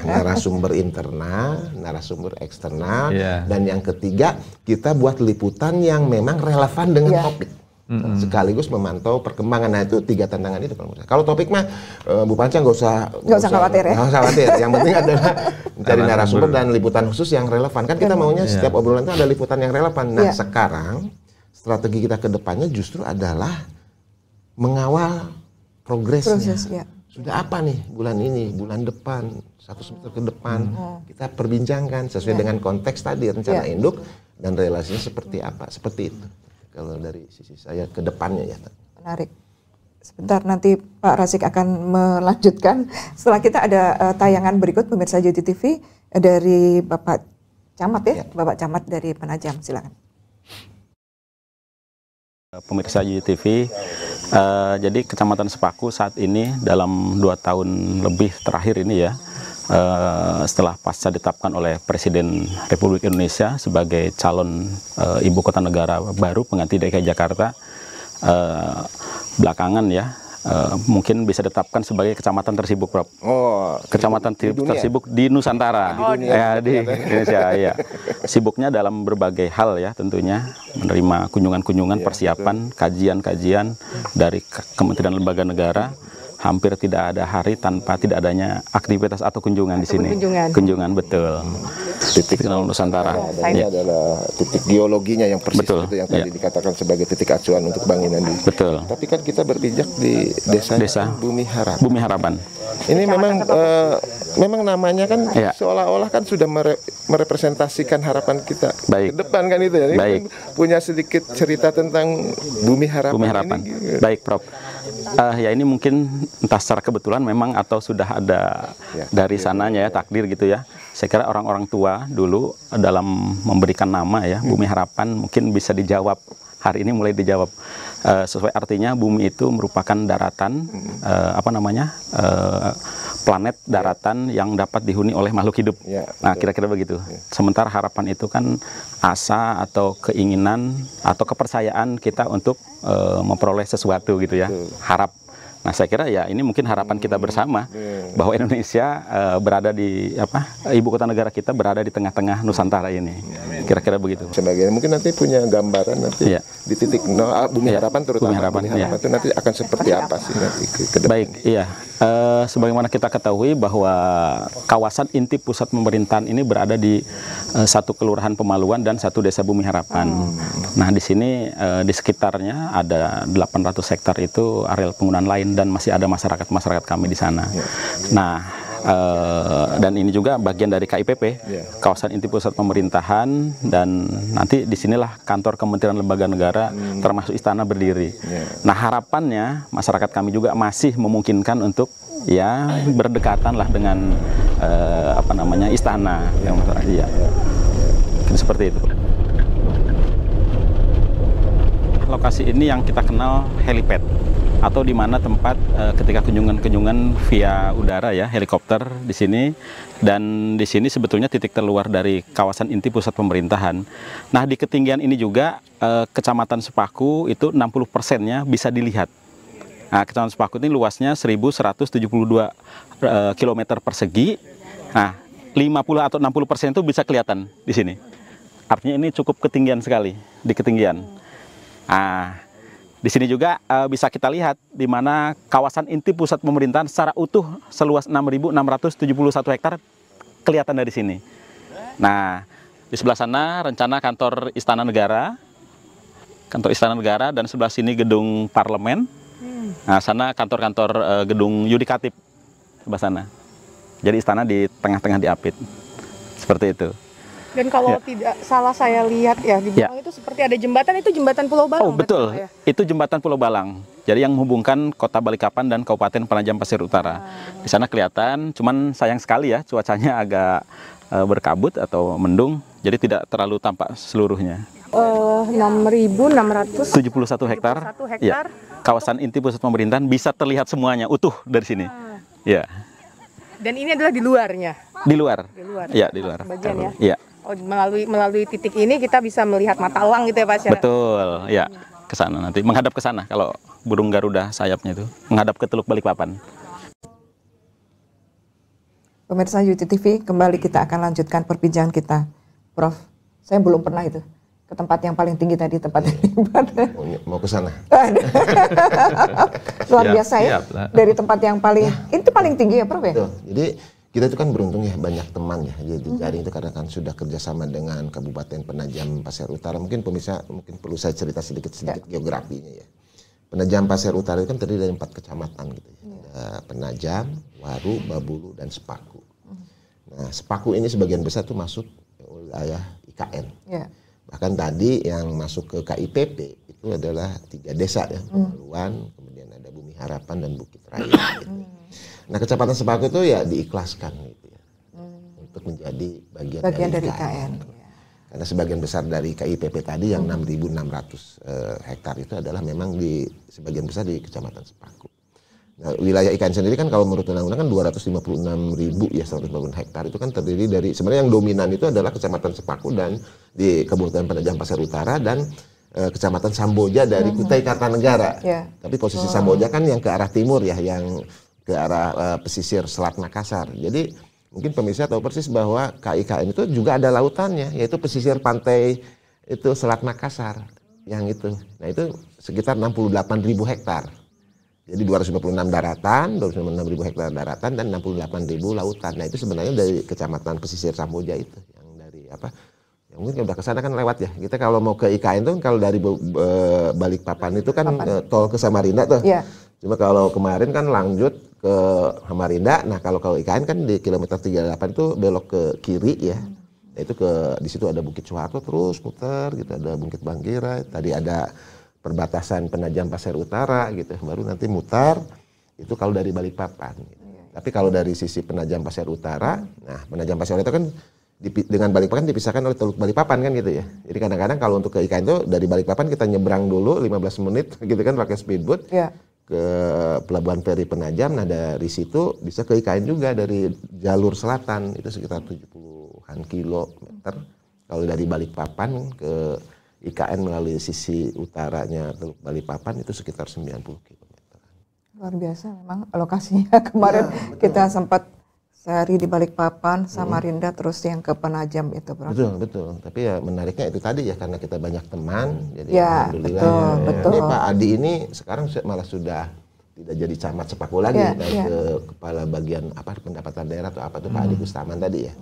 B: narasumber internal, narasumber eksternal, iya. dan yang ketiga kita buat liputan yang memang relevan dengan iya. topik. Mm -hmm. sekaligus memantau perkembangan. Nah itu tiga tantangan itu kalau Kalau topik mah eh, Bu Panca nggak usah nggak usah khawatir ya. usah khawatir. yang penting adalah dari narasumber dan liputan khusus yang relevan. Kan kita iya. maunya yeah. setiap obrolan itu ada liputan yang relevan. Nah yeah. sekarang strategi kita kedepannya justru adalah mengawal progresnya. ya. Sudah apa nih bulan ini, bulan depan, satu semester ke depan hmm. Oh. kita perbincangkan sesuai ya. dengan konteks tadi rencana ya. induk dan relasinya seperti apa, seperti itu. Kalau dari sisi saya ke depannya ya.
A: Menarik. Sebentar nanti Pak Rasik akan melanjutkan setelah kita ada uh, tayangan berikut pemirsa JTV eh, dari Bapak Camat ya, ya. Bapak Camat dari Penajam silakan.
I: Pemirsa JTV Uh, jadi Kecamatan Sepaku saat ini dalam dua tahun lebih terakhir ini ya, uh, setelah pasca ditetapkan oleh Presiden Republik Indonesia sebagai calon uh, ibu kota negara baru pengganti DKI Jakarta, uh, belakangan ya Eh, mungkin bisa ditetapkan sebagai kecamatan tersibuk, Prof.
B: Oh, kecamatan di dunia. tersibuk
I: di Nusantara. Oh, di Ya, di iya, Indonesia, ya. Sibuknya dalam berbagai hal ya tentunya, menerima kunjungan-kunjungan, ya, persiapan, kajian-kajian dari Kementerian Lembaga Negara hampir tidak ada hari tanpa tidak adanya aktivitas atau kunjungan atau di sini. Kunjungan, kunjungan
B: betul. Titik Kenal Nusantara. Ini ya. adalah titik geologinya yang persis betul. itu yang tadi ya. dikatakan sebagai titik acuan untuk bangunan di. Betul. Tapi kan kita berpijak di desa, desa Bumi Harapan. Bumi Harapan. Ini memang uh, memang namanya kan ya. seolah-olah kan sudah mere merepresentasikan harapan kita Baik. ke depan kan itu ya. Baik. Kan punya sedikit cerita tentang Bumi Harapan. Bumi Harapan. Ini. Baik, Prof uh, ya ini mungkin
I: entah secara kebetulan memang atau sudah ada ya, dari sananya ya, ya takdir gitu ya. Saya kira orang-orang tua dulu dalam memberikan nama ya Bumi Harapan mungkin bisa dijawab hari ini mulai dijawab. Uh, sesuai artinya bumi itu merupakan daratan uh, apa namanya uh, planet iya. daratan yeah. yang dapat dihuni oleh makhluk hidup. Yeah, nah kira-kira begitu. Yeah. Sementara harapan itu kan asa atau keinginan atau kepercayaan kita untuk uh, memperoleh sesuatu gitu ya. Betul. Harap. Nah saya kira ya ini mungkin harapan kita mm-hmm. bersama iya. bahwa Indonesia uh, berada di apa ibu kota negara kita berada di tengah-tengah Nusantara ini. Iya. Kira-kira begitu. Sebagian mungkin nanti punya gambaran nanti ya. di titik no, ah, bumi ya. harapan terutama bumi harapan, bumi harapan ya. itu nanti akan seperti apa sih nanti ke, depan. Baik, iya. Uh, sebagaimana kita ketahui bahwa kawasan inti pusat pemerintahan ini berada di uh, satu kelurahan Pemaluan dan satu desa Bumi Harapan. Hmm. Nah, di sini uh, di sekitarnya ada 800 hektar itu areal penggunaan lain dan masih ada masyarakat-masyarakat kami di sana. Ya. Nah, Eh, dan ini juga bagian dari KIPP yeah. kawasan inti pusat pemerintahan dan nanti disinilah kantor Kementerian Lembaga Negara hmm. termasuk istana berdiri. Yeah. Nah harapannya masyarakat kami juga masih memungkinkan untuk ya berdekatan lah dengan uh, apa namanya istana yeah. yang ya. Yeah. seperti itu lokasi ini yang kita kenal helipad atau di mana tempat uh, ketika kunjungan-kunjungan via udara ya helikopter di sini dan di sini sebetulnya titik terluar dari kawasan inti pusat pemerintahan. Nah di ketinggian ini juga uh, kecamatan Sepaku itu 60 persennya bisa dilihat. Nah, Kecamatan Sepaku ini luasnya 1.172 uh, km persegi. Nah, 50 atau 60 persen itu bisa kelihatan di sini. Artinya ini cukup ketinggian sekali di ketinggian. Ah, di sini juga uh, bisa kita lihat di mana kawasan inti pusat pemerintahan secara utuh seluas 6.671 hektar kelihatan dari sini. Nah, di sebelah sana rencana kantor Istana Negara, kantor Istana Negara dan sebelah sini gedung parlemen. Hmm. Nah, sana kantor-kantor uh, gedung yudikatif sebelah sana. Jadi istana di tengah-tengah diapit. Seperti itu. Dan kalau ya. tidak salah saya lihat ya di belakang ya. itu seperti ada jembatan itu jembatan Pulau Balang. Oh kan, betul, ya? itu jembatan Pulau Balang. Jadi yang menghubungkan Kota Balikpapan dan Kabupaten Penajam Pasir Utara. Ah. Di sana kelihatan, cuman sayang sekali ya cuacanya agak e, berkabut atau mendung, jadi tidak terlalu tampak seluruhnya. Eh, uh, 6.671 hektar. Ya. hektar. Ya. Kawasan inti pusat pemerintahan bisa terlihat semuanya utuh dari sini. Ah. Ya.
C: Dan ini adalah di luarnya. Di luar. Di luar. Ya,
I: di luar. Bagian ya. ya.
A: Oh, melalui melalui titik ini kita bisa melihat mata elang gitu ya Pak Syara?
I: Betul, ya ke sana nanti menghadap ke sana kalau burung Garuda sayapnya itu menghadap ke Teluk Balikpapan.
A: Pemirsa Yuti TV, kembali kita akan lanjutkan perbincangan kita. Prof, saya belum pernah itu ke tempat yang paling tinggi tadi tempat yang
B: Mau, mau ke sana. Luar biasa ya. Dari
A: tempat yang paling itu paling tinggi ya, Prof ya?
B: Jadi kita itu kan beruntung ya banyak teman ya jadi jaring itu karena kan sudah kerjasama dengan Kabupaten Penajam Pasir Utara mungkin pemirsa mungkin perlu saya cerita sedikit sedikit ya. geografinya ya Penajam Pasir Utara itu kan terdiri dari empat kecamatan gitu ya. ya. Penajam, Waru, Babulu dan Sepaku. Nah Sepaku ini sebagian besar tuh masuk wilayah IKN. Ya. Bahkan tadi yang masuk ke KIPP itu adalah tiga desa ya hmm. Pemaluan, kemudian ada Bumi Harapan dan Bukit Raya. Gitu. Hmm. Nah kecepatan sepaku itu ya diikhlaskan gitu ya hmm. untuk menjadi bagian, bagian dari, dari
A: KN. KN. Ya.
B: Karena sebagian besar dari KIPP tadi yang hmm. 6.600 uh, hektar itu adalah memang di sebagian besar di kecamatan Sepaku. Nah, wilayah ikan sendiri kan kalau menurut undang-undang kan 256 ribu ya 150 hektar itu kan terdiri dari sebenarnya yang dominan itu adalah kecamatan Sepaku dan di Kabupaten Penajam pasar Utara dan e, kecamatan Samboja dari Kutai Kartanegara. Yeah. Tapi posisi oh. Samboja kan yang ke arah timur ya yang ke arah uh, pesisir Selat Makassar. Jadi mungkin pemirsa tahu persis bahwa KIKN itu juga ada lautannya, yaitu pesisir pantai itu Selat Makassar yang itu. Nah itu sekitar 68 ribu hektar. Jadi 256 daratan, 256 ribu hektar daratan dan 68 ribu lautan. Nah itu sebenarnya dari kecamatan pesisir Samboja itu yang dari apa? Ya mungkin udah ke sana kan lewat ya. Kita kalau mau ke IKN tuh kalau dari e, Balikpapan itu kan Papan. Eh, tol ke Samarinda tuh. Yeah. Cuma kalau kemarin kan lanjut ke Hamarinda. Nah, kalau kalau IKN kan di kilometer 38 itu belok ke kiri ya. Hmm. Nah, itu ke di situ ada Bukit Suharto terus putar gitu ada Bukit Banggira, tadi ada perbatasan penajam pasir utara gitu. Baru nanti mutar itu kalau dari Balikpapan. Gitu. Iya, iya. Tapi kalau dari sisi penajam pasir utara, nah penajam pasir utara itu kan dipi, dengan Balikpapan dipisahkan oleh Teluk Balikpapan kan gitu ya. Jadi kadang-kadang kalau untuk ke IKN itu dari Balikpapan kita nyebrang dulu 15 menit gitu kan pakai speedboat. Yeah ke Pelabuhan Peri Penajam. Nah dari situ bisa ke IKN juga dari jalur selatan itu sekitar 70-an kilometer. Kalau dari Balikpapan ke IKN melalui sisi utaranya Teluk Balikpapan itu sekitar 90 kilometer
A: Luar biasa memang lokasinya kemarin ya, kita sempat sehari di balik papan hmm. sama hmm. terus yang ke Penajam itu, Prof. Betul,
B: betul. Tapi ya menariknya itu tadi ya karena kita banyak teman, jadi ya, Betul, ya. betul. Ini Pak Adi ini sekarang malah sudah tidak jadi camat sepak bola lagi, ya, naik ya. ke kepala bagian apa pendapatan daerah atau apa itu hmm. Pak Adi Gustaman hmm. tadi ya.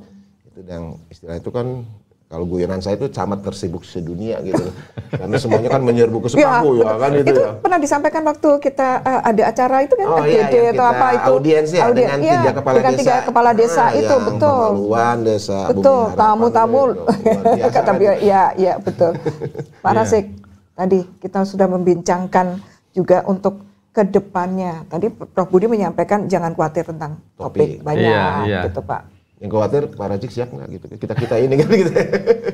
B: Itu yang istilah itu kan kalau guyonan saya itu camat tersibuk sedunia gitu karena semuanya kan menyerbu ke sepaku, ya, ya kan itu, itu ya.
A: pernah disampaikan waktu kita uh, ada acara itu kan oh, iya, atau atau apa itu audiens ya Audien, dengan tiga iya, kepala dengan desa tiga kepala desa ah, itu betul
B: pemaluan desa
A: betul tamu-tamu kan kata ya ya betul Pak iya. Rasik tadi kita sudah membincangkan juga untuk kedepannya tadi Prof Budi menyampaikan jangan khawatir tentang topik, topik banyak
B: iya, iya. gitu Pak yang khawatir Pak Rajik siap nggak gitu kita kita ini kan gitu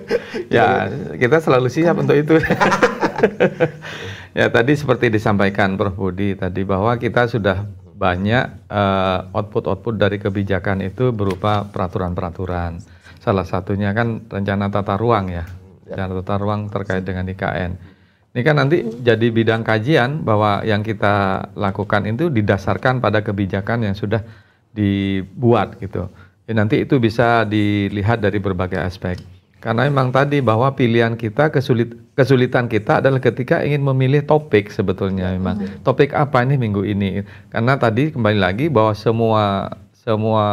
C: ya kita selalu siap untuk itu ya tadi seperti disampaikan Prof Budi tadi bahwa kita sudah banyak eh, output-output uh, dari kebijakan itu berupa peraturan-peraturan salah satunya kan rencana tata ruang ya, ya. rencana tata ruang terkait dengan IKN ini kan nanti jadi bidang kajian bahwa yang kita lakukan itu didasarkan pada kebijakan yang sudah dibuat gitu. Ya, nanti itu bisa dilihat dari berbagai aspek. Karena memang tadi bahwa pilihan kita kesulit, kesulitan kita adalah ketika ingin memilih topik sebetulnya memang. Hmm. Topik apa ini minggu ini? Karena tadi kembali lagi bahwa semua semua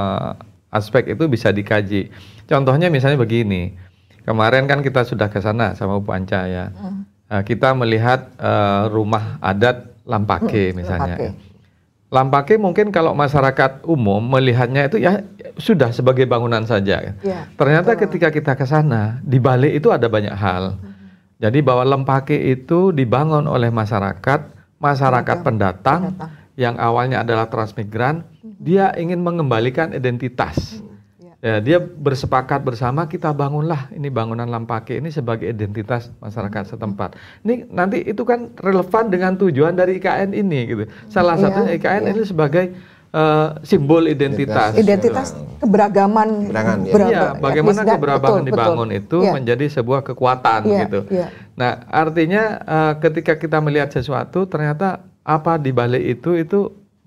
C: aspek itu bisa dikaji. Contohnya misalnya begini. Kemarin kan kita sudah ke sana sama Bu Anca ya. Hmm. Nah, kita melihat uh, rumah adat Lampake hmm, misalnya. Lampake Lampaknya mungkin kalau masyarakat umum melihatnya itu ya sudah sebagai bangunan saja. Ya, Ternyata betul. ketika kita ke sana, di balik itu ada banyak hal. Hmm. Jadi bahwa Lempake itu dibangun oleh masyarakat, masyarakat pendatang, pendatang yang awalnya adalah transmigran, hmm. dia ingin mengembalikan identitas. Hmm Ya, dia bersepakat bersama kita bangunlah ini bangunan Lampake ini sebagai identitas masyarakat hmm. setempat. Ini nanti itu kan relevan dengan tujuan dari IKN ini gitu. Salah iya, satunya IKN iya. ini sebagai uh, simbol identitas. Identitas
A: gitu. keberagaman. Keberagaman. ya. ya, bagaimana ya, keberagaman betul, dibangun
C: betul. itu ya. menjadi sebuah kekuatan ya, gitu. Ya. Nah, artinya uh, ketika kita melihat sesuatu ternyata apa di balik itu itu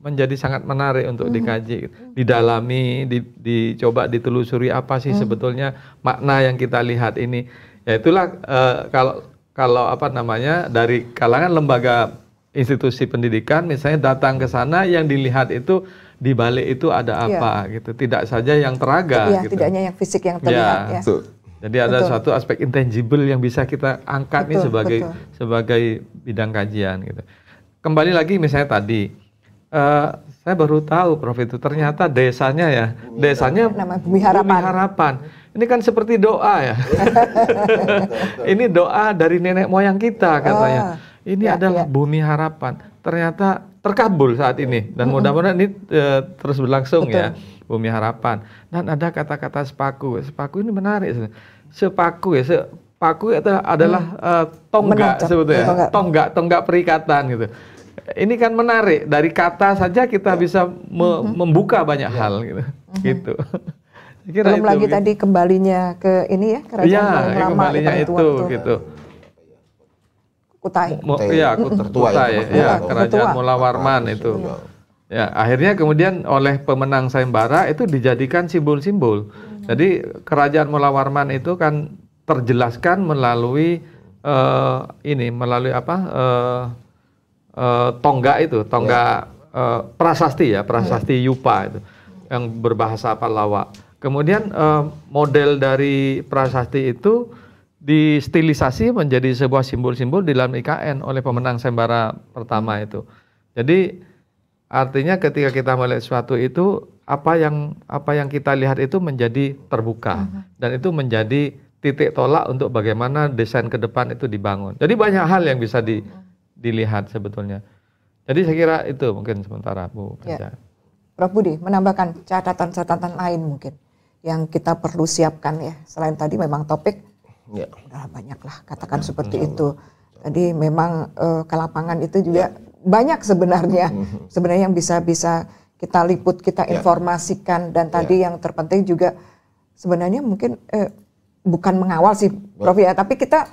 C: menjadi sangat menarik untuk mm-hmm. dikaji, gitu. didalami, di, dicoba ditelusuri apa sih mm-hmm. sebetulnya makna yang kita lihat ini. Ya itulah uh, kalau kalau apa namanya dari kalangan lembaga institusi pendidikan misalnya datang ke sana yang dilihat itu di balik itu ada iya. apa ya. gitu tidak saja yang teraga ya, gitu.
A: tidak hanya yang fisik yang terlihat iya. ya. ya.
C: Jadi ada betul. suatu aspek intangible yang bisa kita angkat betul, nih sebagai betul. sebagai bidang kajian gitu. Kembali lagi misalnya tadi uh, saya baru tahu Prof itu ternyata desanya ya, desanya nama Bumi Harapan. Bumi Harapan. Ini kan seperti doa ya. ini doa dari nenek moyang kita katanya. Oh, ini ya, adalah ya. Bumi Harapan. Ternyata terkabul saat ini dan hmm. mudah-mudahan ini uh, terus berlangsung ya, Betul. ya Bumi Harapan. Dan ada kata-kata sepaku. Sepaku ini menarik. Sepaku ya, sepaku itu adalah hmm. uh, tonggak sebetulnya. Ya. tonggak, tonggak perikatan gitu ini kan menarik dari kata saja kita iya. bisa me mm -hmm. membuka banyak yeah. hal gitu. Mm -hmm. gitu. Kira Belum itu, lagi gitu.
A: tadi kembalinya ke ini ya kerajaan yeah, lama kembalinya itu, itu gitu. Kutai. Mo, ya, Kutai. Tertua Kutai, ya, ya, kerajaan Mula
C: Warman itu. Ya. Ya, akhirnya kemudian oleh pemenang sayembara itu dijadikan simbol-simbol. Hmm. Jadi kerajaan Mula Warman itu kan terjelaskan melalui uh, ini melalui apa? Uh, uh, tonggak itu, ya. tonggak yeah. uh, prasasti ya, prasasti yeah. Yupa itu yang berbahasa Palawa. Kemudian uh, model dari prasasti itu distilisasi menjadi sebuah simbol-simbol di dalam IKN oleh pemenang sembara pertama itu. Jadi artinya ketika kita melihat sesuatu itu apa yang apa yang kita lihat itu menjadi terbuka uh-huh. dan itu menjadi titik tolak untuk bagaimana desain ke depan itu dibangun. Jadi banyak hal yang bisa di dilihat sebetulnya. Jadi saya kira itu mungkin sementara Bu Ya.
A: Prof Budi menambahkan catatan-catatan lain mungkin yang kita perlu siapkan ya selain tadi memang topik
E: ya. udah banyak
A: lah katakan ya, seperti ya. itu. Jadi memang uh, ke lapangan itu juga ya. banyak sebenarnya sebenarnya yang bisa bisa kita liput kita ya. informasikan dan ya. tadi yang terpenting juga sebenarnya mungkin eh, bukan mengawal sih Prof ya tapi kita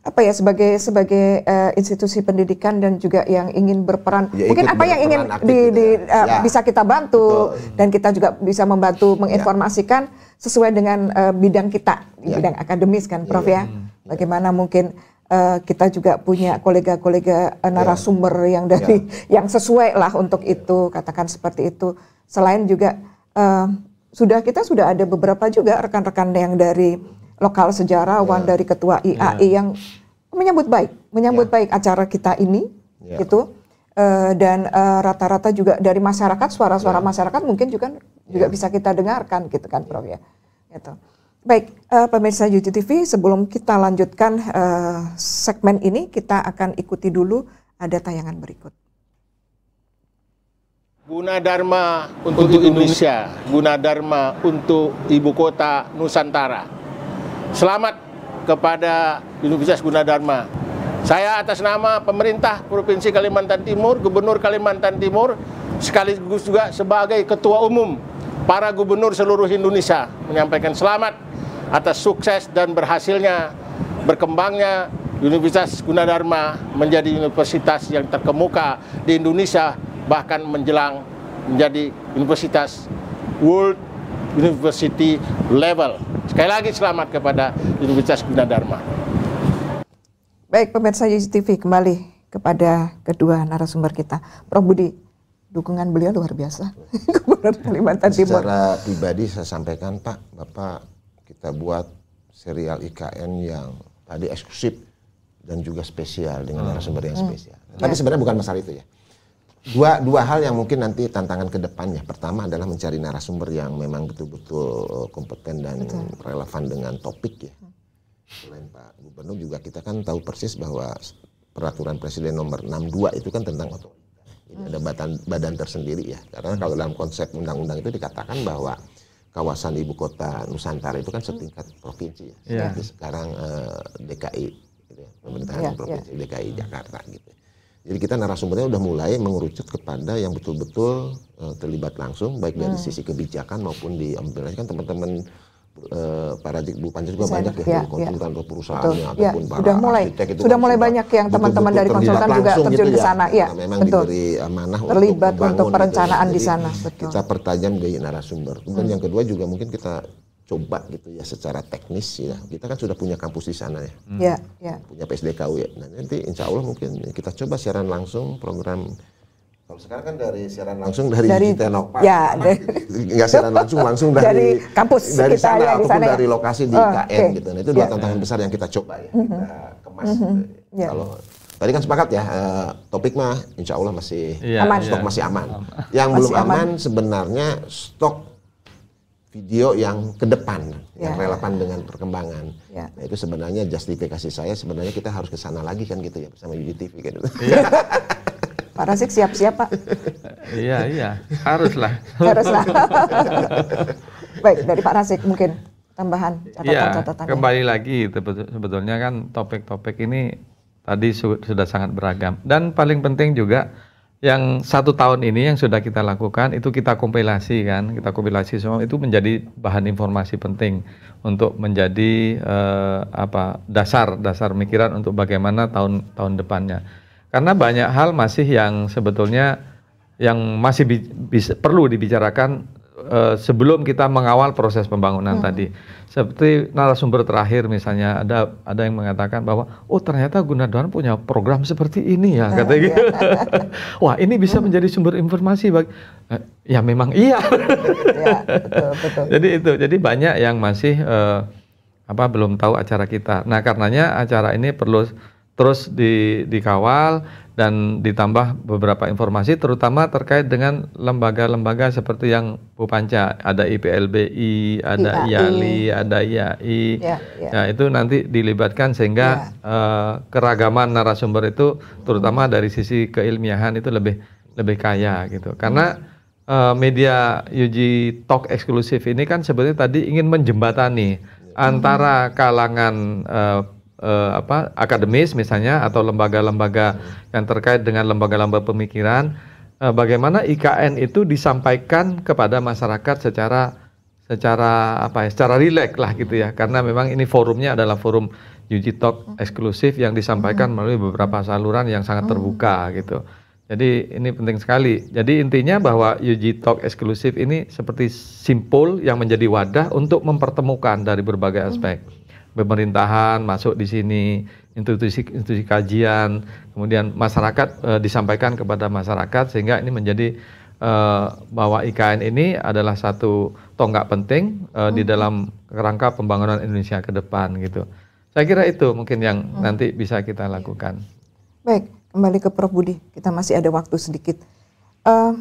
A: apa ya sebagai sebagai uh, institusi pendidikan dan juga yang ingin berperan ya, mungkin apa yang ingin di, gitu di ya. uh, ya. bisa kita bantu Betul. dan kita juga bisa membantu ya. menginformasikan ya. sesuai dengan uh, bidang kita ya. bidang akademis kan Prof ya, ya. Hmm. bagaimana mungkin uh, kita juga punya kolega-kolega narasumber ya. yang dari ya. yang sesuai lah untuk ya. itu katakan seperti itu selain juga uh, sudah kita sudah ada beberapa juga rekan-rekan yang dari lokal sejarawan yeah. dari ketua IAI yeah. yang menyambut baik, menyambut yeah. baik acara kita ini, yeah. gitu. Uh, dan eh, rata-rata uh, juga dari masyarakat, suara-suara yeah. masyarakat mungkin juga juga yeah. bisa kita dengarkan, gitu kan, Prof ya. Gitu. Baik, uh, pemirsa YouTube TV, sebelum kita lanjutkan uh, segmen ini, kita akan ikuti dulu ada tayangan berikut.
D: Guna Dharma untuk, Indonesia, Indonesia. Guna Dharma untuk ibu kota Nusantara. Selamat kepada Universitas Gunadarma. Saya atas nama pemerintah Provinsi Kalimantan Timur, Gubernur Kalimantan Timur, sekaligus juga sebagai Ketua Umum para Gubernur seluruh Indonesia menyampaikan selamat atas sukses dan berhasilnya berkembangnya Universitas Gunadarma menjadi universitas yang terkemuka di Indonesia bahkan menjelang menjadi universitas World University level. Sekali lagi selamat kepada Universitas Gunadarma.
A: Baik, pemirsa CCTV kembali kepada kedua narasumber kita. Prof Budi, dukungan beliau luar biasa.
B: Gubernur Kalimantan Timur. Secara pribadi saya sampaikan Pak, Bapak kita buat serial IKN yang tadi eksklusif dan juga spesial dengan hmm. narasumber yang hmm. spesial. Hmm. Tapi ya. sebenarnya bukan masalah itu ya dua dua hal yang mungkin nanti tantangan ke depannya. Pertama adalah mencari narasumber yang memang betul-betul kompeten dan Betul. relevan dengan topik ya. Selain Pak Gubernur juga kita kan tahu persis bahwa peraturan presiden nomor 62 itu kan tentang otoritas. Jadi ada hmm. badan badan tersendiri ya. Karena kalau dalam konsep undang-undang itu dikatakan bahwa kawasan ibu kota Nusantara itu kan hmm. setingkat provinsi ya. Yeah. sekarang eh, DKI gitu ya, pemerintahan yeah, iya. provinsi yeah. DKI Jakarta gitu. Ya. Jadi kita narasumbernya sudah mulai mengerucut kepada yang betul-betul uh, terlibat langsung baik dari hmm. sisi kebijakan maupun di kan teman-teman uh, eh, para bu panjang juga banyak ya, ya konsultan ya. atau perusahaannya betul. Ya, ataupun ya, para sudah mulai itu sudah mulai
A: banyak yang teman-teman dari konsultan juga terjun gitu ke ya. sana ya, ya memang betul.
B: diberi amanah terlibat untuk, untuk perencanaan gitu. ya. di
A: sana betul. kita
B: pertajam gaya narasumber kemudian hmm. yang kedua juga mungkin kita coba gitu ya secara teknis ya kita kan sudah punya kampus di sana ya, hmm. ya, yeah. punya PSDKU ya nah, nanti insya Allah mungkin kita coba siaran langsung program kalau sekarang kan dari siaran langsung dari, dari Tenokpa ya nggak siaran langsung langsung dari, dari kampus dari kita sana ya, ataupun sana, ya. dari lokasi di oh, KN okay. gitu nah, itu dua ya. tantangan besar yang kita coba
E: ya mm -hmm. kita kemas mm -hmm. gitu. Ya.
B: ya. kalau Tadi kan sepakat ya, uh, topik mah insya Allah masih ya, aman. Iya. stok ya. masih aman. Yang masih belum aman, aman sebenarnya stok video yang ke depan yeah. yang relevan dengan perkembangan. Yeah. Nah, itu sebenarnya justifikasi saya sebenarnya kita harus ke sana lagi kan gitu ya bersama UGTV kan. Yeah.
A: Iya. Pak Rasik siap-siap Pak.
B: iya iya
C: haruslah.
A: haruslah. Baik dari Pak Rasik mungkin tambahan iya, catatan-catatan. Ya, kembali
C: lagi sebetulnya kan topik-topik ini tadi sudah sangat beragam dan paling penting juga yang satu tahun ini yang sudah kita lakukan itu kita kompilasi kan, kita kompilasi semua itu menjadi bahan informasi penting untuk menjadi eh, apa dasar dasar pemikiran untuk bagaimana tahun tahun depannya. Karena banyak hal masih yang sebetulnya yang masih bisa, perlu dibicarakan Eh, sebelum kita mengawal proses pembangunan hmm. tadi. Seperti narasumber terakhir misalnya ada ada yang mengatakan bahwa oh ternyata Gunawan punya program seperti ini ya ah, kata gitu. Iya. Wah, ini bisa hmm. menjadi sumber informasi bagi eh, ya memang iya. ya, betul, betul. Jadi itu. Jadi banyak yang masih uh, apa belum tahu acara kita. Nah, karenanya acara ini perlu terus di, dikawal dan ditambah beberapa informasi terutama terkait dengan lembaga-lembaga seperti yang Bu Panca ada IPLBI, ada IAI. IALI, ada IAI. Ya, ya. Nah, itu nanti dilibatkan sehingga ya. uh, keragaman narasumber itu terutama dari sisi keilmiahan itu lebih lebih kaya gitu. Karena uh, media UG Talk eksklusif ini kan sebenarnya tadi ingin menjembatani hmm. antara kalangan uh, uh, apa akademis misalnya atau lembaga-lembaga yang terkait dengan lembaga-lembaga pemikiran uh, bagaimana IKN itu disampaikan kepada masyarakat secara secara apa ya secara rileks lah gitu ya karena memang ini forumnya adalah forum Yuji Talk eksklusif yang disampaikan mm-hmm. melalui beberapa saluran yang sangat mm-hmm. terbuka gitu. Jadi ini penting sekali. Jadi intinya bahwa UG Talk eksklusif ini seperti simpul yang menjadi wadah untuk mempertemukan dari berbagai mm-hmm. aspek. Hmm pemerintahan masuk di sini, institusi-institusi kajian, kemudian masyarakat e, disampaikan kepada masyarakat sehingga ini menjadi e, bahwa IKN ini adalah satu tonggak penting e, di hmm. dalam kerangka pembangunan Indonesia ke depan gitu. Saya kira itu mungkin yang hmm. nanti bisa kita lakukan.
A: Baik, kembali ke Prof Budi, kita masih ada waktu sedikit. Uh,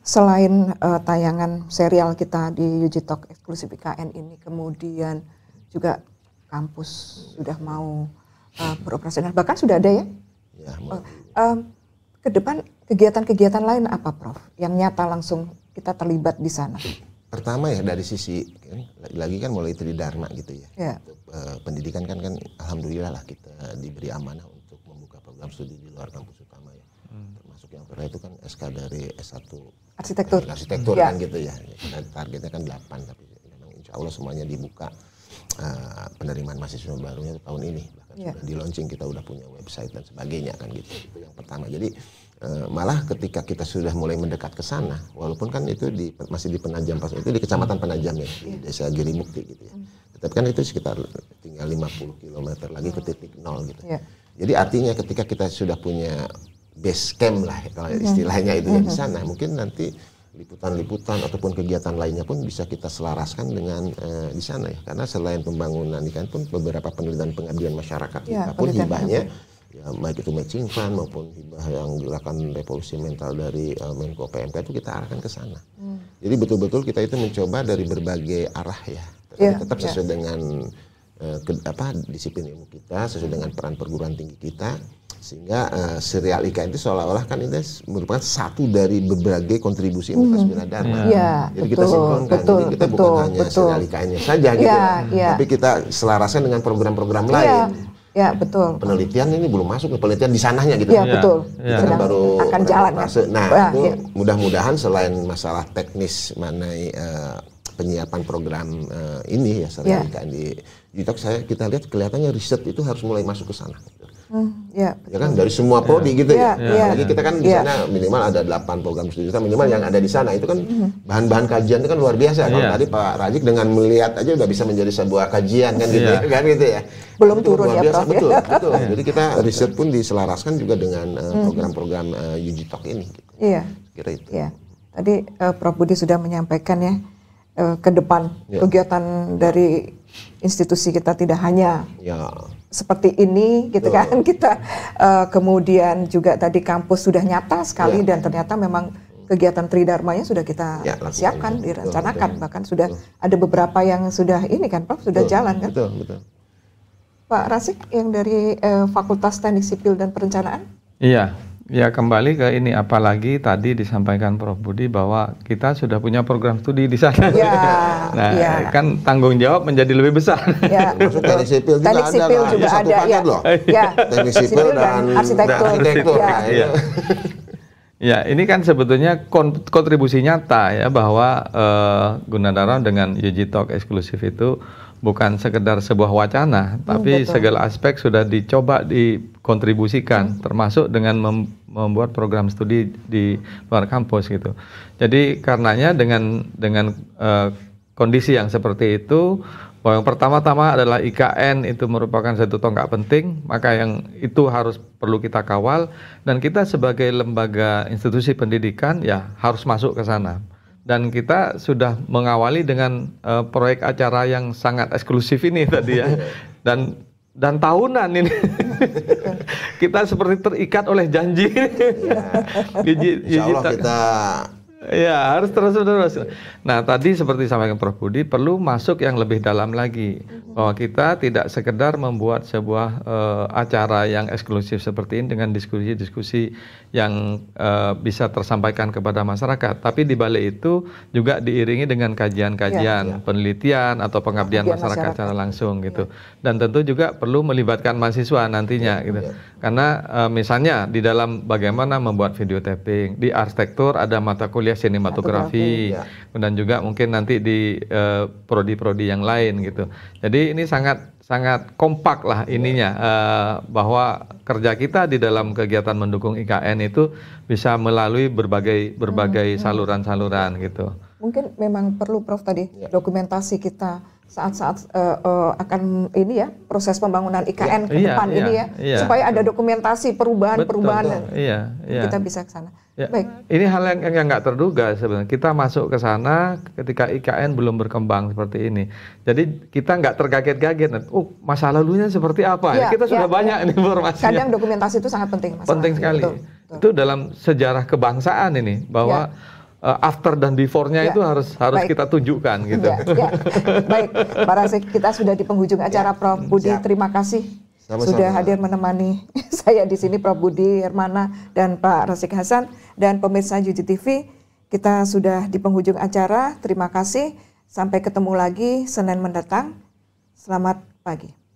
A: selain uh, tayangan serial kita di Yuji Talk eksklusif IKN ini, kemudian juga kampus sudah mau uh, eh, beroperasional bahkan sudah ada ya, ya uh, um, ke depan kegiatan-kegiatan lain apa Prof yang nyata langsung kita terlibat di sana
B: pertama ya dari sisi kan, lagi kan mulai dharma gitu ya, ya. Uh, pendidikan kan kan alhamdulillah lah kita diberi amanah untuk membuka program studi di luar kampus utama ya hmm. termasuk yang terakhir itu kan SK dari S1
A: arsitektur arsitektur kan ya.
B: kan gitu ya targetnya kan 8 tapi memang insya Allah semuanya dibuka uh, penerimaan mahasiswa barunya tahun ini bahkan yeah. sudah di launching kita udah punya website dan sebagainya kan gitu itu yang pertama jadi eh, malah ketika kita sudah mulai mendekat ke sana walaupun kan itu di, masih di penajam pas itu di kecamatan penajam ya di ya. desa Mukti gitu ya tetapi hmm. kan itu sekitar tinggal 50 km lagi ke titik nol gitu yeah. jadi artinya ketika kita sudah punya base camp lah hmm. istilahnya itu ya di hmm. sana mungkin nanti liputan-liputan ataupun kegiatan lainnya pun bisa kita selaraskan dengan uh, di sana ya karena selain pembangunan ikan pun beberapa penelitian pengabdian masyarakat ya, kita pun hibahnya ya baik itu matching fund maupun hibah yang dilakukan revolusi mental dari uh, Menko PMK itu kita arahkan ke sana. Hmm. Jadi betul-betul kita itu mencoba dari berbagai arah ya,
E: tapi iya, tetap iya. sesuai
B: ya. dengan ke, eh, apa disiplin ilmu kita sesuai dengan peran perguruan tinggi kita sehingga uh, serial IKN itu seolah-olah kan ini merupakan satu dari berbagai kontribusi Universitas mm-hmm. Dharma. Yeah. Yeah, Jadi betul, kita sinkronkan. Betul, kan, Jadi kita betul, bukan betul, hanya betul. serial IKN-nya saja gitu iya, ya, gitu, iya. yeah. tapi kita selaraskan dengan program-program yeah. lain. Ya betul. Penelitian ini belum masuk ke penelitian di sananya gitu. Ya, ya. betul. Ya. kan baru akan jalan. Kan? Nah, nah ya. mudah-mudahan selain masalah teknis mengenai uh, penyiapan program uh, ini ya saya yeah. di YouTube saya kita lihat kelihatannya riset itu harus mulai masuk ke sana.
E: Hmm, ya, ya kan dari
B: semua prodi yeah. gitu ya. Yeah, ya, ya. Lagi kita kan di ya. sana yeah. minimal ada 8 program studi kita minimal hmm. yang ada di sana itu kan hmm. bahan-bahan kajian itu kan luar biasa. Yeah. Kalau iya. tadi Pak Rajik dengan melihat aja udah bisa menjadi sebuah kajian kan gitu yeah. kan gitu ya. Belum itu kan turun ya, biasa, Prof. betul. Yeah. Jadi kita riset pun diselaraskan juga dengan eh, hmm. program-program uh, uh, ini. Gitu. Iya. Kira itu. Iya.
A: Tadi uh, Prof Budi sudah menyampaikan ya uh, ke depan ya. kegiatan dari institusi kita tidak hanya ya. seperti ini gitu kan kita uh, kemudian juga tadi kampus sudah nyata sekali ya. dan ternyata memang kegiatan tridharmanya sudah kita ya, siapkan ya. direncanakan betul, bahkan sudah betul. ada beberapa yang sudah ini kan Prof sudah betul, jalan kan
E: betul,
C: betul.
A: Pak Rasik yang dari eh, Fakultas Teknik Sipil dan
I: Perencanaan
C: iya Ya kembali ke ini, apalagi tadi disampaikan Prof Budi bahwa kita sudah punya program studi di sana. Ya, nah, ya. kan tanggung jawab menjadi lebih besar. Ya,
E: Teknik sipil juga Teknik sipil ada, juga ada, ya. Loh. ya. Teknik sipil dan, dan arsitektur. Dan arsitektur. Ya. ya.
C: ya, ini kan sebetulnya kontribusi nyata ya bahwa uh, eh, Gunadarma dengan UG Talk eksklusif itu bukan sekedar sebuah wacana, hmm, tapi hmm, segala aspek sudah dicoba dikontribusikan, hmm. termasuk dengan mem membuat program studi di luar kampus gitu. Jadi karenanya dengan dengan uh, kondisi yang seperti itu bahwa yang pertama-tama adalah IKN itu merupakan satu tonggak penting, maka yang itu harus perlu kita kawal dan kita sebagai lembaga institusi pendidikan ya harus masuk ke sana. Dan kita sudah mengawali dengan uh, proyek acara yang sangat eksklusif ini tadi ya. Dan dan tahunan ini. kita seperti terikat oleh janji. Ya. Insya Allah kita Ya harus terus menerus. Nah tadi seperti sampaikan Prof Budi perlu masuk yang lebih dalam lagi mm-hmm. bahwa kita tidak sekedar membuat sebuah uh, acara yang eksklusif seperti ini dengan diskusi-diskusi yang uh, bisa tersampaikan kepada masyarakat, tapi di balik itu juga diiringi dengan kajian-kajian, ya, ya. penelitian atau pengabdian masyarakat, masyarakat secara langsung gitu. Iya. Dan tentu juga perlu melibatkan mahasiswa nantinya iya, gitu. Iya. Karena uh, misalnya di dalam bagaimana membuat video taping, di arsitektur ada mata kuliah sinematografi, ya. dan juga mungkin nanti di prodi eh, prodi-prodi yang lain gitu. Jadi ini sangat sangat kompak lah ininya ya. uh, bahwa kerja kita di dalam kegiatan mendukung IKN itu bisa melalui berbagai berbagai hmm, hmm. saluran-saluran hmm. gitu.
A: Mungkin memang perlu Prof tadi ya. dokumentasi kita saat-saat uh, uh, akan ini ya proses pembangunan IKN ya, ke iya, depan iya, ini ya iya. supaya ada dokumentasi perubahan-perubahan
C: iya, iya. kita bisa ke sana. Ya. Baik. Ini hal yang yang nggak terduga sebenarnya. Kita masuk ke sana ketika IKN belum berkembang seperti ini. Jadi kita nggak terkaget-kaget. Oh masa lalunya seperti apa? Ya, kita iya, sudah ya, banyak ya. informasi. Kadang
A: dokumentasi itu sangat penting. Penting sekali. Betul,
C: betul. Itu dalam sejarah kebangsaan ini bahwa ya uh, after dan before-nya ya. itu harus harus Baik. kita tunjukkan gitu. Ya, ya.
A: Baik, Pak Rasik, kita sudah di penghujung ya. acara ya. Prof Budi. Siap. Terima kasih
C: Sama-sama. sudah hadir
A: menemani saya di sini Prof Budi Hermana dan Pak Rasik Hasan dan pemirsa Juji TV. Kita sudah di penghujung acara. Terima kasih. Sampai ketemu lagi Senin mendatang. Selamat pagi.